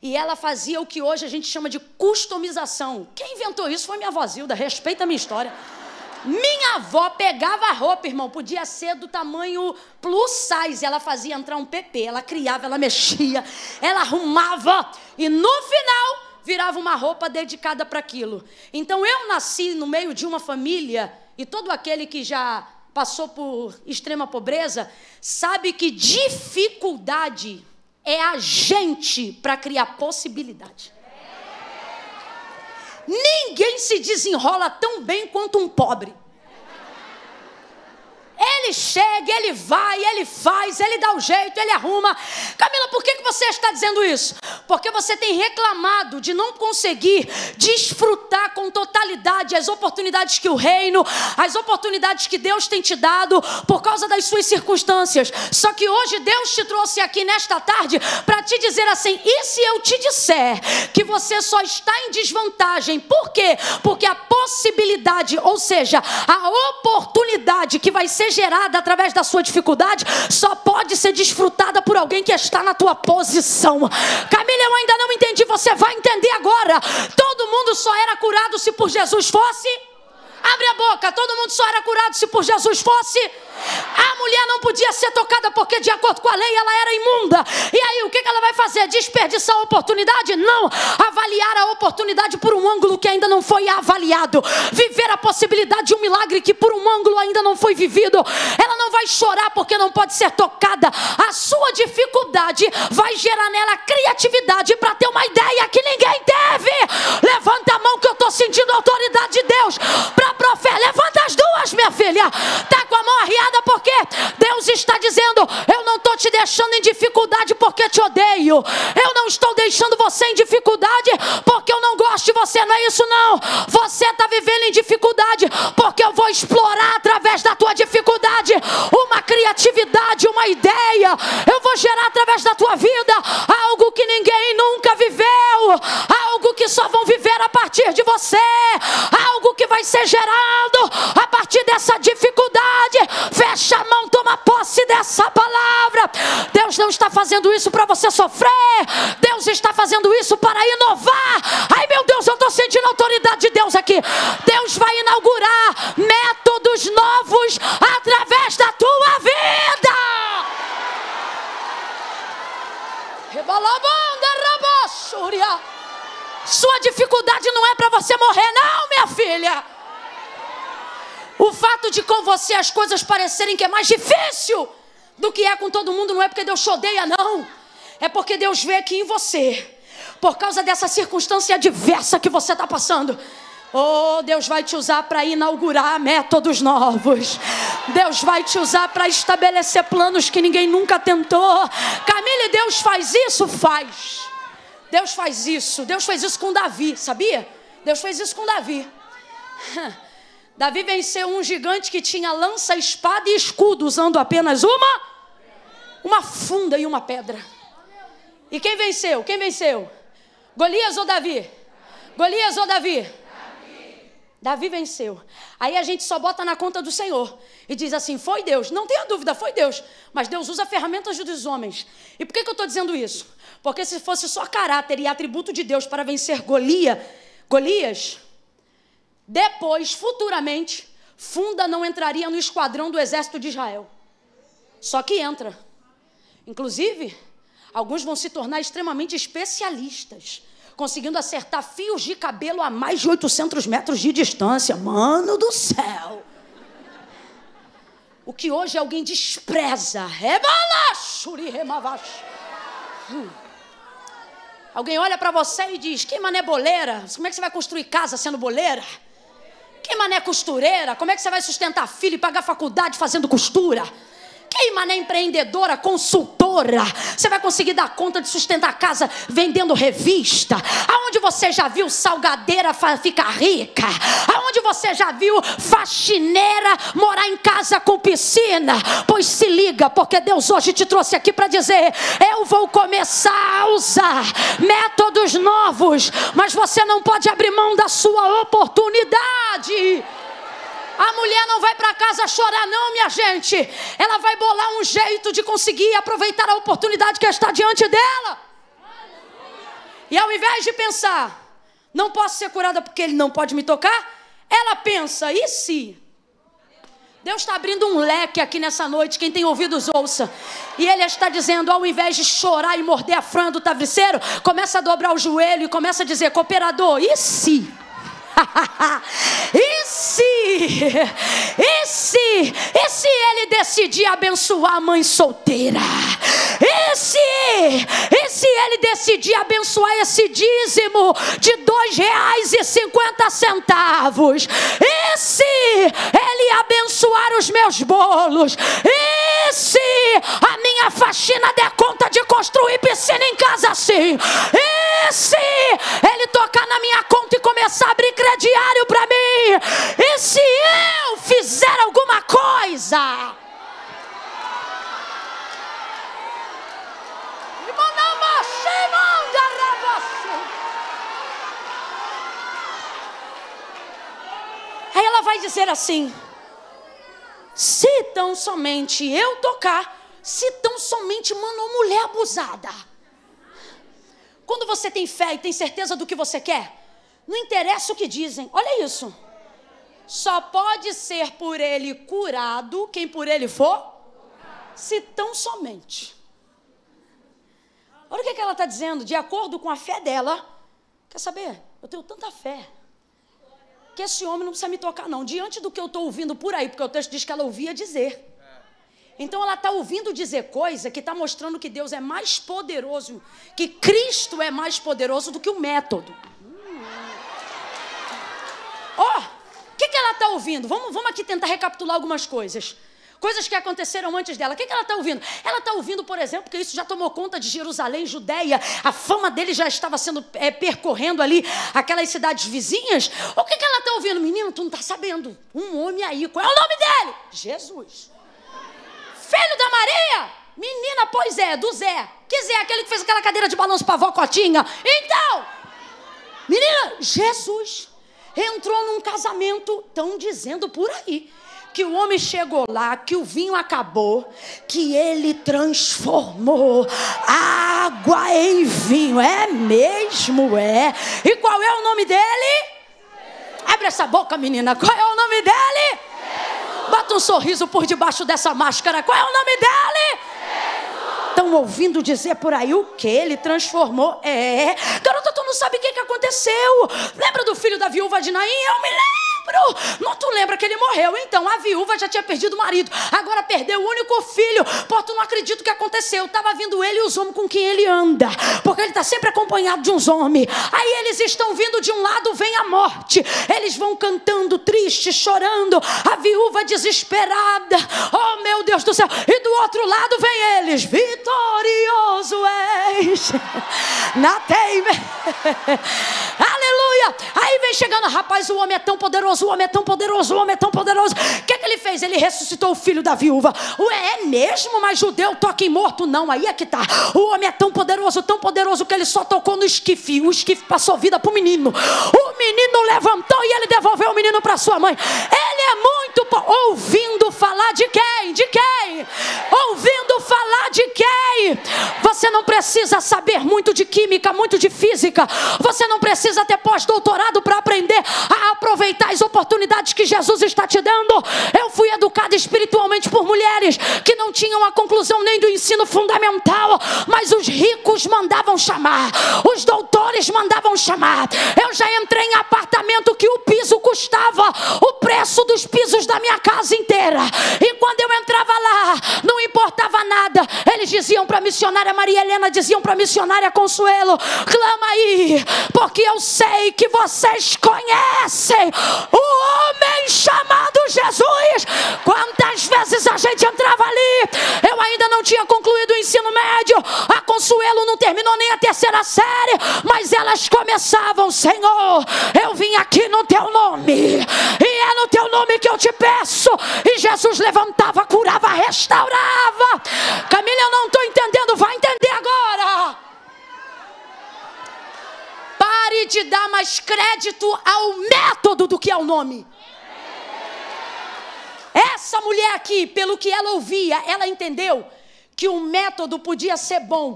E ela fazia o que hoje a gente chama de customização. Quem inventou isso foi minha avó Zilda, respeita a minha história. Minha avó pegava a roupa, irmão, podia ser do tamanho plus size. Ela fazia entrar um PP, ela criava, ela mexia, ela arrumava. E no final, virava uma roupa dedicada para aquilo. Então eu nasci no meio de uma família, e todo aquele que já passou por extrema pobreza sabe que dificuldade é a gente para criar possibilidade. Ninguém se desenrola tão bem quanto um pobre. Ele chega, ele vai, ele faz, ele dá o um jeito, ele arruma. Camila, por que você está dizendo isso? Porque você tem reclamado de não conseguir desfrutar com totalidade as oportunidades que o reino, as oportunidades que Deus tem te dado por causa das suas circunstâncias. Só que hoje Deus te trouxe aqui nesta tarde para te dizer assim: e se eu te disser que você só está em desvantagem? Por quê? Porque a possibilidade, ou seja, a oportunidade que vai ser gerada através da sua dificuldade só pode ser desfrutada por alguém que está na tua posição. Camila, eu ainda não entendi, você vai entender agora. Todo mundo só era curado se por Jesus fosse. Abre a boca, todo mundo só era curado se por Jesus fosse. A mulher não podia ser tocada porque, de acordo com a lei, ela era imunda. E aí, o que ela vai fazer? Desperdiçar a oportunidade? Não. Avaliar a oportunidade por um ângulo que ainda não foi avaliado. Viver a possibilidade de um milagre que por um ângulo ainda não foi vivido. Ela não vai chorar porque não pode ser tocada. A sua dificuldade vai gerar nela criatividade para ter uma ideia que ninguém teve. Levanta a mão que eu estou sentindo a autoridade de Deus para profeta. Levanta as duas, minha filha. Está com a mão arriada porque Deus está dizendo: Eu não estou te deixando em dificuldade porque te odeio. Eu não estou deixando você em dificuldade porque eu não gosto de você. Não é isso, não. Você está vivendo em dificuldade porque eu vou explorar através da tua dificuldade uma criatividade, uma ideia. Eu vou gerar através da tua vida algo que ninguém nunca viveu, algo que só vão viver a partir de você, algo que vai ser gerado a partir dessa dificuldade. Fecha a mão, toma posse dessa palavra. Deus não está fazendo isso para você sofrer. Deus está fazendo isso para inovar. Ai meu Deus, eu estou sentindo a autoridade de Deus aqui. Deus vai inaugurar métodos novos através da tua vida. Sua dificuldade não é para você morrer, não, minha filha. O fato de com você as coisas parecerem que é mais difícil do que é com todo mundo não é porque Deus odeia, não. É porque Deus vê que em você, por causa dessa circunstância adversa que você está passando, Oh, Deus vai te usar para inaugurar métodos novos. Deus vai te usar para estabelecer planos que ninguém nunca tentou. Camille, Deus faz isso? Faz. Deus faz isso. Deus fez isso com Davi, sabia? Deus fez isso com Davi. Davi venceu um gigante que tinha lança, espada e escudo, usando apenas uma, uma funda e uma pedra. E quem venceu? Quem venceu? Golias ou Davi? Golias ou Davi? Davi venceu. Aí a gente só bota na conta do Senhor e diz assim: foi Deus. Não tenha dúvida, foi Deus. Mas Deus usa ferramentas dos homens. E por que, que eu estou dizendo isso? Porque se fosse só caráter e atributo de Deus para vencer Golia, Golias, depois, futuramente, Funda não entraria no esquadrão do exército de Israel. Só que entra. Inclusive, alguns vão se tornar extremamente especialistas, conseguindo acertar fios de cabelo a mais de 800 metros de distância. Mano do céu! O que hoje alguém despreza. Hum. Alguém olha para você e diz: Que mané boleira? Como é que você vai construir casa sendo boleira? Que mané costureira? Como é que você vai sustentar filho e pagar faculdade fazendo costura? Queima na empreendedora, consultora. Você vai conseguir dar conta de sustentar a casa vendendo revista. Aonde você já viu salgadeira ficar rica? Aonde você já viu faxineira morar em casa com piscina? Pois se liga, porque Deus hoje te trouxe aqui para dizer: eu vou começar a usar métodos novos, mas você não pode abrir mão da sua oportunidade. A mulher não vai para casa chorar, não, minha gente. Ela vai bolar um jeito de conseguir aproveitar a oportunidade que está diante dela. E ao invés de pensar, não posso ser curada porque ele não pode me tocar, ela pensa, e se? Deus está abrindo um leque aqui nessa noite, quem tem ouvidos ouça. E Ele está dizendo: ao invés de chorar e morder a fran do travesseiro, começa a dobrar o joelho e começa a dizer: cooperador, e se? e se, e se, e se ele decidir abençoar a mãe solteira? E se, e se ele decidir abençoar esse dízimo de dois reais e cinquenta centavos? E se ele abençoar os meus bolos? E se a minha faxina der conta de construir piscina em casa assim? E se ele tocar na minha conta e começar a brincar é diário para mim. E se eu fizer alguma coisa. Aí ela vai dizer assim: se tão somente eu tocar, se tão somente, mano, mulher abusada. Quando você tem fé e tem certeza do que você quer, não interessa o que dizem. Olha isso. Só pode ser por ele curado quem por ele for? Se tão somente. Olha o que, é que ela está dizendo, de acordo com a fé dela. Quer saber? Eu tenho tanta fé que esse homem não precisa me tocar, não. Diante do que eu estou ouvindo por aí, porque o texto diz que ela ouvia dizer. Então ela está ouvindo dizer coisa que está mostrando que Deus é mais poderoso, que Cristo é mais poderoso do que o método. está ouvindo? Vamos, vamos aqui tentar recapitular algumas coisas. Coisas que aconteceram antes dela. O que, que ela está ouvindo? Ela está ouvindo, por exemplo, que isso já tomou conta de Jerusalém, Judéia. A fama dele já estava sendo é, percorrendo ali aquelas cidades vizinhas. O que, que ela está ouvindo? Menino, tu não está sabendo. Um homem aí. Qual é o nome dele? Jesus. Filho da Maria? Menina, pois é, do Zé. Que Zé? Aquele que fez aquela cadeira de balanço para a vó Cotinha. Então, menina, Jesus entrou num casamento, estão dizendo por aí, que o homem chegou lá, que o vinho acabou, que ele transformou água em vinho. É mesmo, é. E qual é o nome dele? Abre essa boca, menina. Qual é o nome dele? Bota um sorriso por debaixo dessa máscara. Qual é o nome dele? Estão ouvindo dizer por aí o que ele transformou. É, garota, tu não sabe o que, que aconteceu. Lembra do filho da viúva de Naim? Eu me lembro lembro. Não, tu lembra que ele morreu. Então, a viúva já tinha perdido o marido. Agora perdeu o único filho. Pô, tu não acredita o que aconteceu. Estava vindo ele e os homens com quem ele anda. Porque ele está sempre acompanhado de uns homens. Aí eles estão vindo de um lado, vem a morte. Eles vão cantando, tristes, chorando. A viúva desesperada. Oh, meu Deus do céu. E do outro lado vem eles. Vitorioso és. Na teima. Aleluia. Aí vem chegando. Rapaz, o homem é tão poderoso poderoso, o homem é tão poderoso, o homem é tão poderoso. O que, é que ele fez? Ele ressuscitou o filho da viúva. Ué, é mesmo? Mas judeu toca em morto? Não, aí é que tá. O homem é tão poderoso, tão poderoso que ele só tocou no esquife. O esquife passou vida pro menino. O menino levantou e ele devolveu o menino para sua mãe. Ele é muito po... ouvindo falar de quem? De quem? Ouvindo falar de quem? Você não precisa saber muito de química, muito de física. Você não precisa ter pós-doutorado para aprender a aproveitar as oportunidades que Jesus está te dando. Eu fui educada espiritualmente por mulheres que não tinham a conclusão nem do ensino fundamental, mas os ricos mandavam chamar, os doutores mandavam chamar. Eu já entrei em apartamento que o piso custava o preço dos pisos da minha casa inteira. E quando eu entrava lá, não importava nada. Eles diziam para a missionária Maria Helena, diziam para a missionária Consuelo: clama aí, porque eu sei que vocês conhecem o homem chamado Jesus. Quantas vezes a gente entrava ali? Eu ainda não tinha concluído o ensino médio. A Consuelo não terminou nem a terceira série. Mas elas começavam: Senhor, eu vim aqui no teu nome. E é no teu nome que eu te peço. E Jesus levantava, curava, restaurava. Camila, eu não estou entendendo. Vai entender agora. Pare de dar mais crédito ao método do que ao nome. Essa mulher aqui, pelo que ela ouvia, ela entendeu que o método podia ser bom,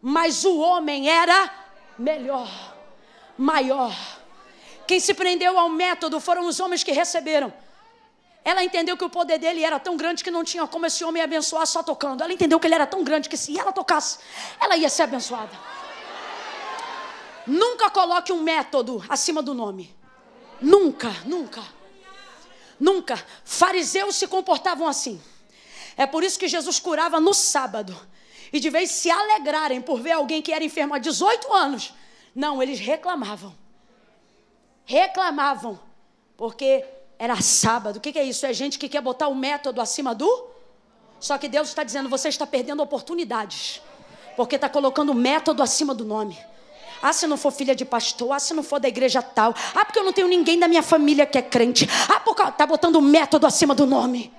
mas o homem era melhor, maior. Quem se prendeu ao método foram os homens que receberam. Ela entendeu que o poder dele era tão grande que não tinha como esse homem abençoar só tocando. Ela entendeu que ele era tão grande que se ela tocasse, ela ia ser abençoada. Nunca coloque um método acima do nome. Nunca, nunca. Nunca. Fariseus se comportavam assim. É por isso que Jesus curava no sábado. E de vez se alegrarem por ver alguém que era enfermo há 18 anos. Não, eles reclamavam. Reclamavam. Porque era sábado. O que é isso? É gente que quer botar o método acima do. Só que Deus está dizendo: você está perdendo oportunidades. Porque está colocando o método acima do nome. Ah, se não for filha de pastor, ah, se não for da igreja tal, ah, porque eu não tenho ninguém da minha família que é crente, ah, porque tá botando o método acima do nome.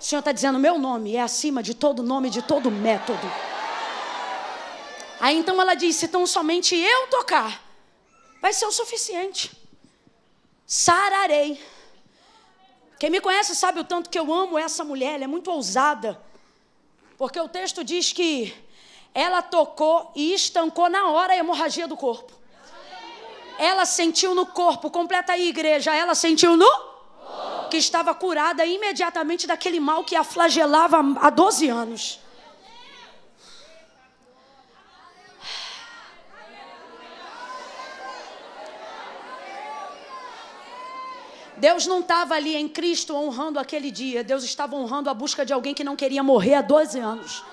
O Senhor está dizendo, meu nome é acima de todo nome, de todo método. Aí então ela disse, então somente eu tocar vai ser o suficiente. Sararei. Quem me conhece sabe o tanto que eu amo essa mulher, ela é muito ousada. Porque o texto diz que ela tocou e estancou na hora a hemorragia do corpo. Ela sentiu no corpo, completa aí, igreja, ela sentiu no que estava curada imediatamente daquele mal que a flagelava há 12 anos. Deus não estava ali em Cristo honrando aquele dia, Deus estava honrando a busca de alguém que não queria morrer há 12 anos.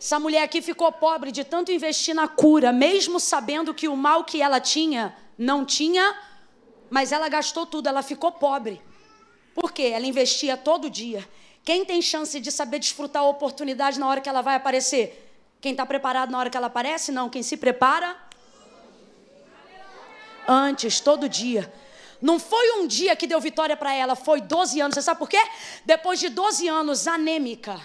Essa mulher aqui ficou pobre de tanto investir na cura, mesmo sabendo que o mal que ela tinha não tinha, mas ela gastou tudo, ela ficou pobre. Por quê? Ela investia todo dia. Quem tem chance de saber desfrutar a oportunidade na hora que ela vai aparecer? Quem está preparado na hora que ela aparece? Não. Quem se prepara? Antes, todo dia. Não foi um dia que deu vitória para ela, foi 12 anos. Você sabe por quê? Depois de 12 anos, anêmica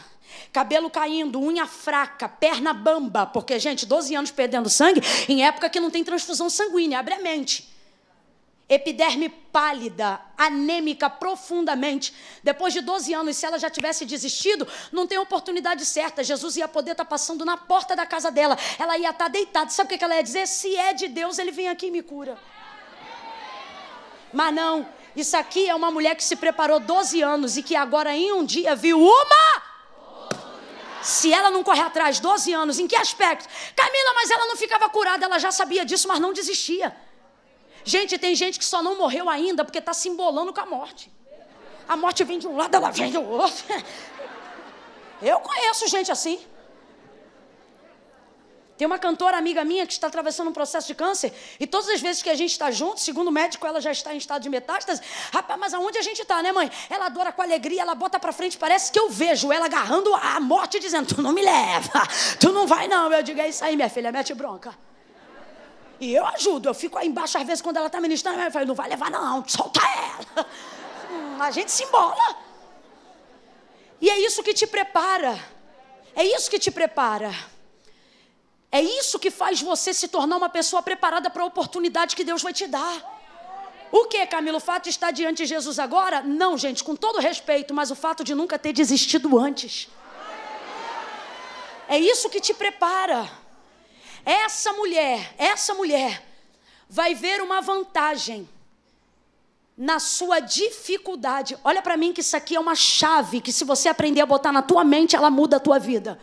Cabelo caindo, unha fraca, perna bamba, porque, gente, 12 anos perdendo sangue em época que não tem transfusão sanguínea, abre a mente. Epiderme pálida, anêmica profundamente. Depois de 12 anos, se ela já tivesse desistido, não tem oportunidade certa. Jesus ia poder estar tá passando na porta da casa dela. Ela ia estar tá deitada. Sabe o que ela ia dizer? Se é de Deus, ele vem aqui e me cura. Mas não, isso aqui é uma mulher que se preparou 12 anos e que agora em um dia viu uma se ela não correr atrás 12 anos, em que aspecto? Camila, mas ela não ficava curada, ela já sabia disso, mas não desistia. Gente, tem gente que só não morreu ainda porque está se embolando com a morte. A morte vem de um lado, ela vem do outro. Eu conheço gente assim. Tem uma cantora amiga minha que está atravessando um processo de câncer e todas as vezes que a gente está junto, segundo o médico, ela já está em estado de metástase. Rapaz, mas aonde a gente está, né, mãe? Ela adora com alegria, ela bota para frente, parece que eu vejo ela agarrando a morte dizendo: "Tu não me leva, tu não vai não". Eu digo: "É isso aí, minha filha, mete bronca". E eu ajudo, eu fico aí embaixo às vezes quando ela está ministrando, eu falo: "Não vai levar não, solta ela". Hum, a gente se embola. E é isso que te prepara. É isso que te prepara. É isso que faz você se tornar uma pessoa preparada para a oportunidade que Deus vai te dar. O que, Camilo? O fato de estar diante de Jesus agora? Não, gente, com todo respeito, mas o fato de nunca ter desistido antes. É isso que te prepara. Essa mulher, essa mulher, vai ver uma vantagem na sua dificuldade. Olha para mim que isso aqui é uma chave que se você aprender a botar na tua mente, ela muda a tua vida.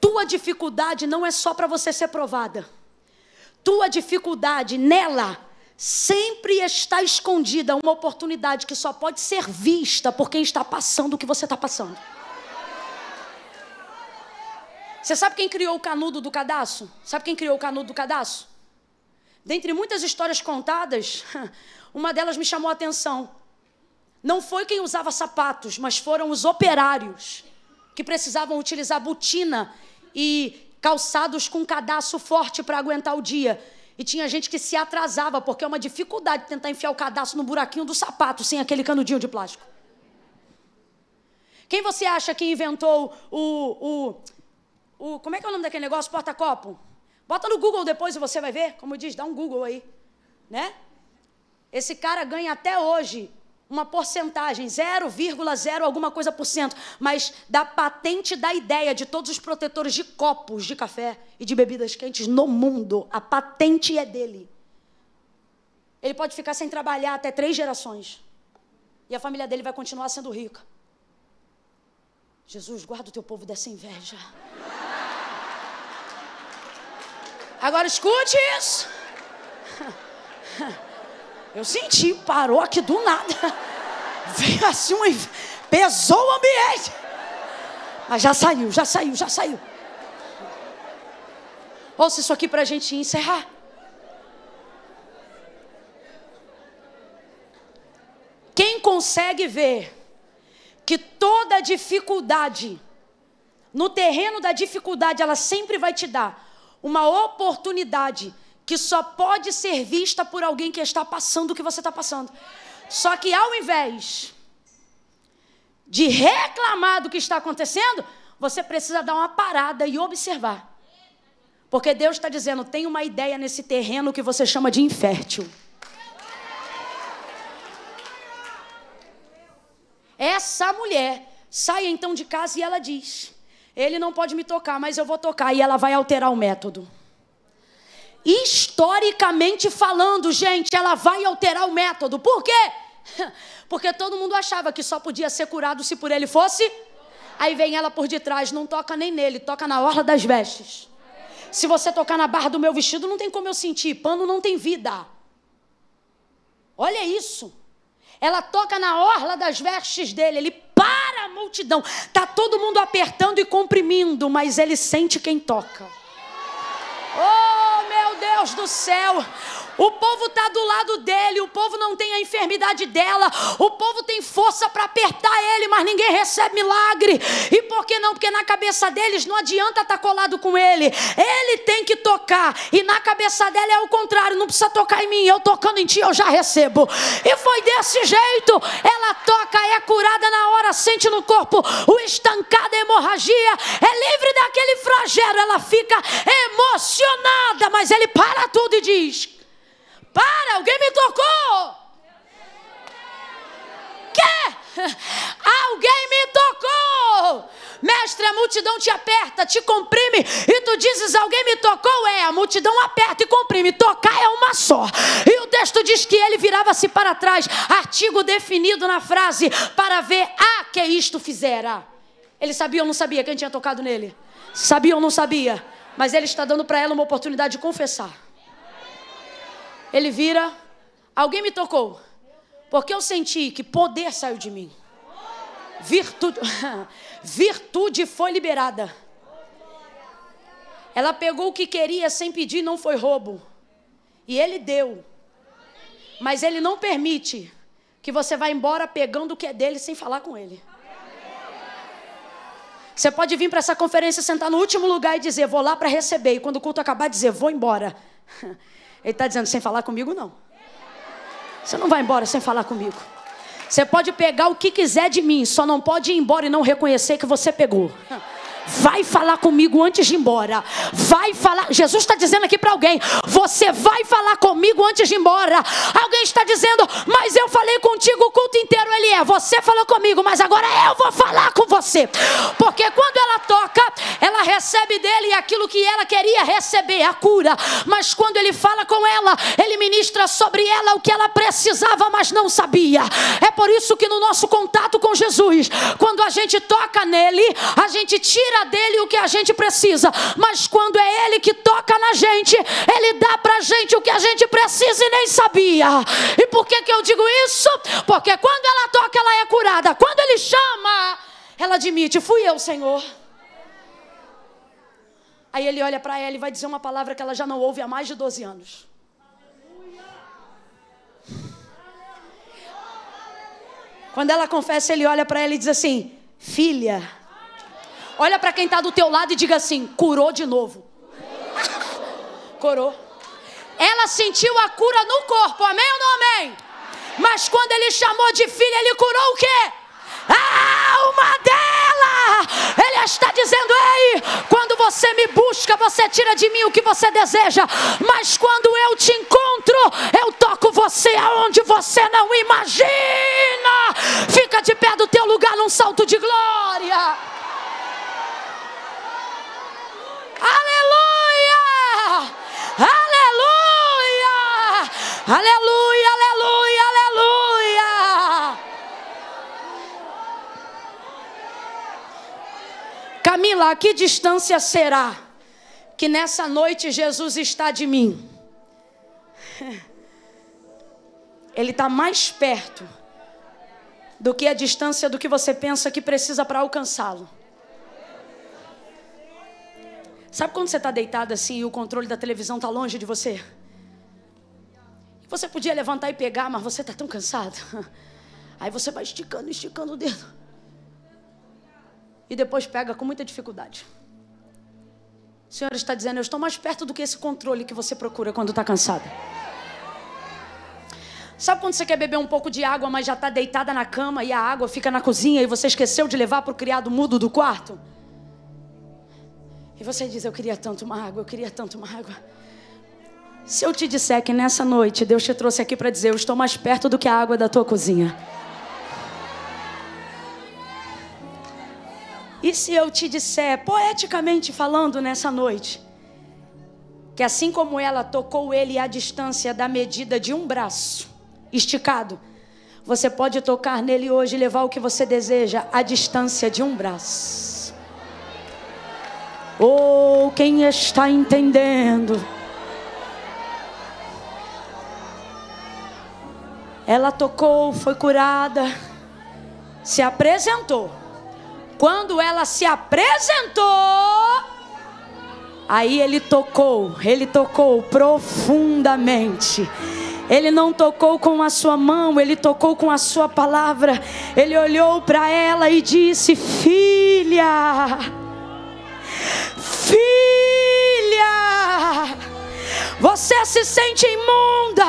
Tua dificuldade não é só para você ser provada. Tua dificuldade nela sempre está escondida uma oportunidade que só pode ser vista por quem está passando o que você está passando. Você sabe quem criou o canudo do cadastro? Sabe quem criou o canudo do cadastro? Dentre muitas histórias contadas, uma delas me chamou a atenção. Não foi quem usava sapatos, mas foram os operários que precisavam utilizar botina e calçados com cadastro forte para aguentar o dia. E tinha gente que se atrasava, porque é uma dificuldade tentar enfiar o cadastro no buraquinho do sapato sem aquele canudinho de plástico. Quem você acha que inventou o. o, o como é que é o nome daquele negócio? Porta-copo? Bota no Google depois e você vai ver. Como diz, dá um Google aí. Né? Esse cara ganha até hoje uma porcentagem, 0,0 alguma coisa por cento, mas da patente da ideia de todos os protetores de copos de café e de bebidas quentes no mundo. A patente é dele. Ele pode ficar sem trabalhar até três gerações. E a família dele vai continuar sendo rica. Jesus, guarda o teu povo dessa inveja. Agora escute isso. Eu senti, parou aqui do nada. Veio assim, um, pesou o ambiente. Mas já saiu, já saiu, já saiu. Ouça isso aqui para a gente encerrar. Quem consegue ver que toda dificuldade, no terreno da dificuldade, ela sempre vai te dar uma oportunidade que só pode ser vista por alguém que está passando o que você está passando. Só que ao invés de reclamar do que está acontecendo, você precisa dar uma parada e observar. Porque Deus está dizendo: tem uma ideia nesse terreno que você chama de infértil. Essa mulher sai então de casa e ela diz: Ele não pode me tocar, mas eu vou tocar. E ela vai alterar o método historicamente falando, gente, ela vai alterar o método. Por quê? Porque todo mundo achava que só podia ser curado se por ele fosse. Aí vem ela por detrás, não toca nem nele, toca na orla das vestes. Se você tocar na barra do meu vestido, não tem como eu sentir. Pano não tem vida. Olha isso. Ela toca na orla das vestes dele, ele para a multidão. Tá todo mundo apertando e comprimindo, mas ele sente quem toca. Oh! Deus do céu, o povo está do lado dele, o povo não tem a enfermidade dela, o povo tem força para apertar ele, mas ninguém recebe milagre. E por que não? Porque na cabeça deles não adianta estar tá colado com ele, ele tem que tocar. E na cabeça dela é o contrário: não precisa tocar em mim, eu tocando em ti eu já recebo. E foi desse jeito, ela toca, é curada na hora, sente no corpo o estancado, a hemorragia, é livre daquele flagelo, ela fica emocionada, mas ele para tudo e diz: para, alguém me tocou! Que? Alguém me tocou! Mestre, a multidão te aperta, te comprime, e tu dizes: Alguém me tocou? É, a multidão aperta e comprime. Tocar é uma só. E o texto diz que ele virava-se para trás, artigo definido na frase, para ver a que isto fizera. Ele sabia ou não sabia quem tinha tocado nele? Sabia ou não sabia? Mas ele está dando para ela uma oportunidade de confessar. Ele vira, alguém me tocou. Porque eu senti que poder saiu de mim. Virtude, virtude foi liberada. Ela pegou o que queria sem pedir, não foi roubo. E ele deu. Mas ele não permite que você vá embora pegando o que é dele sem falar com ele. Você pode vir para essa conferência, sentar no último lugar e dizer: Vou lá para receber. E quando o culto acabar, dizer: Vou embora. Ele está dizendo: sem falar comigo, não. Você não vai embora sem falar comigo. Você pode pegar o que quiser de mim, só não pode ir embora e não reconhecer que você pegou. Vai falar comigo antes de ir embora. Vai falar. Jesus está dizendo aqui para alguém: Você vai falar comigo antes de ir embora. Alguém está dizendo: Mas eu falei contigo o culto inteiro. Ele é. Você falou comigo, mas agora eu vou falar com você. Porque quando ela toca, ela recebe dele aquilo que ela queria receber, a cura. Mas quando ele fala com ela, ele ministra sobre ela o que ela precisava, mas não sabia. É por isso que no nosso contato com Jesus, quando a gente toca nele, a gente tira tira dele o que a gente precisa, mas quando é ele que toca na gente, ele dá pra gente o que a gente precisa e nem sabia. E por que que eu digo isso? Porque quando ela toca, ela é curada. Quando ele chama, ela admite: "Fui eu, Senhor". Aí ele olha para ela e vai dizer uma palavra que ela já não ouve há mais de 12 anos. Quando ela confessa, ele olha para ela e diz assim: Filha, Olha para quem está do teu lado e diga assim: curou de novo. curou. Ela sentiu a cura no corpo, amém ou não amém? Mas quando ele chamou de filha, ele curou o quê? A alma dela! Ele está dizendo: Ei, quando você me busca, você tira de mim o que você deseja, mas quando eu te encontro, eu toco você aonde você não imagina. Fica de pé do teu lugar num salto de glória. Aleluia! Aleluia! Aleluia, aleluia, aleluia! Camila, a que distância será que nessa noite Jesus está de mim? Ele está mais perto do que a distância do que você pensa que precisa para alcançá-lo. Sabe quando você está deitado assim e o controle da televisão está longe de você? Você podia levantar e pegar, mas você está tão cansado. Aí você vai esticando, esticando o dedo. E depois pega com muita dificuldade. O Senhor está dizendo: Eu estou mais perto do que esse controle que você procura quando está cansada. Sabe quando você quer beber um pouco de água, mas já está deitada na cama e a água fica na cozinha e você esqueceu de levar para o criado mudo do quarto? E você diz: Eu queria tanto uma água, eu queria tanto uma água. Se eu te disser que nessa noite Deus te trouxe aqui para dizer: Eu estou mais perto do que a água da tua cozinha. E se eu te disser, poeticamente falando nessa noite, que assim como ela tocou ele à distância da medida de um braço esticado, você pode tocar nele hoje e levar o que você deseja à distância de um braço. Oh, quem está entendendo? Ela tocou, foi curada, se apresentou. Quando ela se apresentou, aí ele tocou, ele tocou profundamente. Ele não tocou com a sua mão, ele tocou com a sua palavra. Ele olhou para ela e disse: Filha. você se sente imunda,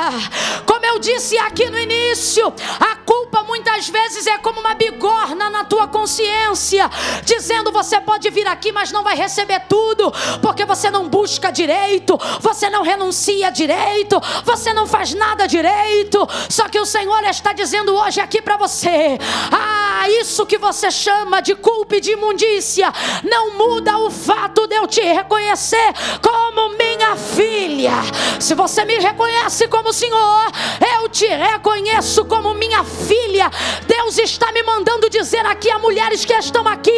eu disse aqui no início, a culpa muitas vezes é como uma bigorna na tua consciência, dizendo você pode vir aqui, mas não vai receber tudo, porque você não busca direito, você não renuncia direito, você não faz nada direito. Só que o Senhor está dizendo hoje aqui para você: ah, isso que você chama de culpa e de imundícia, não muda o fato de eu te reconhecer como minha filha. Se você me reconhece como Senhor, eu te reconheço como minha filha. Deus está me mandando dizer aqui a mulheres que estão aqui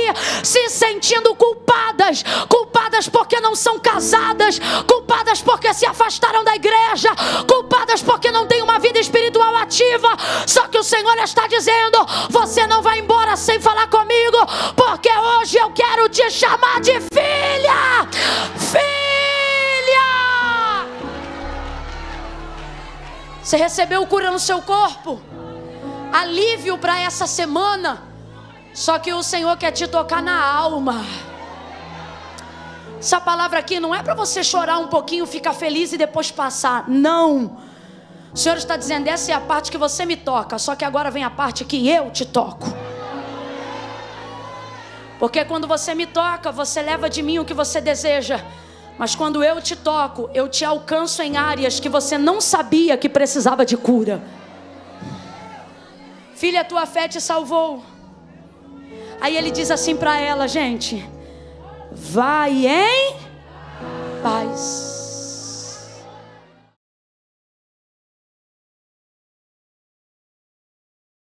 se sentindo culpadas, culpadas porque não são casadas, culpadas porque se afastaram da igreja, culpadas porque não têm uma vida espiritual ativa. Só que o Senhor está dizendo: você não vai embora sem falar comigo, porque hoje eu quero te chamar de filha. Filha! Você recebeu cura no seu corpo, alívio para essa semana. Só que o Senhor quer te tocar na alma. Essa palavra aqui não é para você chorar um pouquinho, ficar feliz e depois passar. Não. O Senhor está dizendo: essa é a parte que você me toca. Só que agora vem a parte que eu te toco. Porque quando você me toca, você leva de mim o que você deseja. Mas quando eu te toco, eu te alcanço em áreas que você não sabia que precisava de cura. Filha, tua fé te salvou. Aí ele diz assim para ela, gente: vai em paz.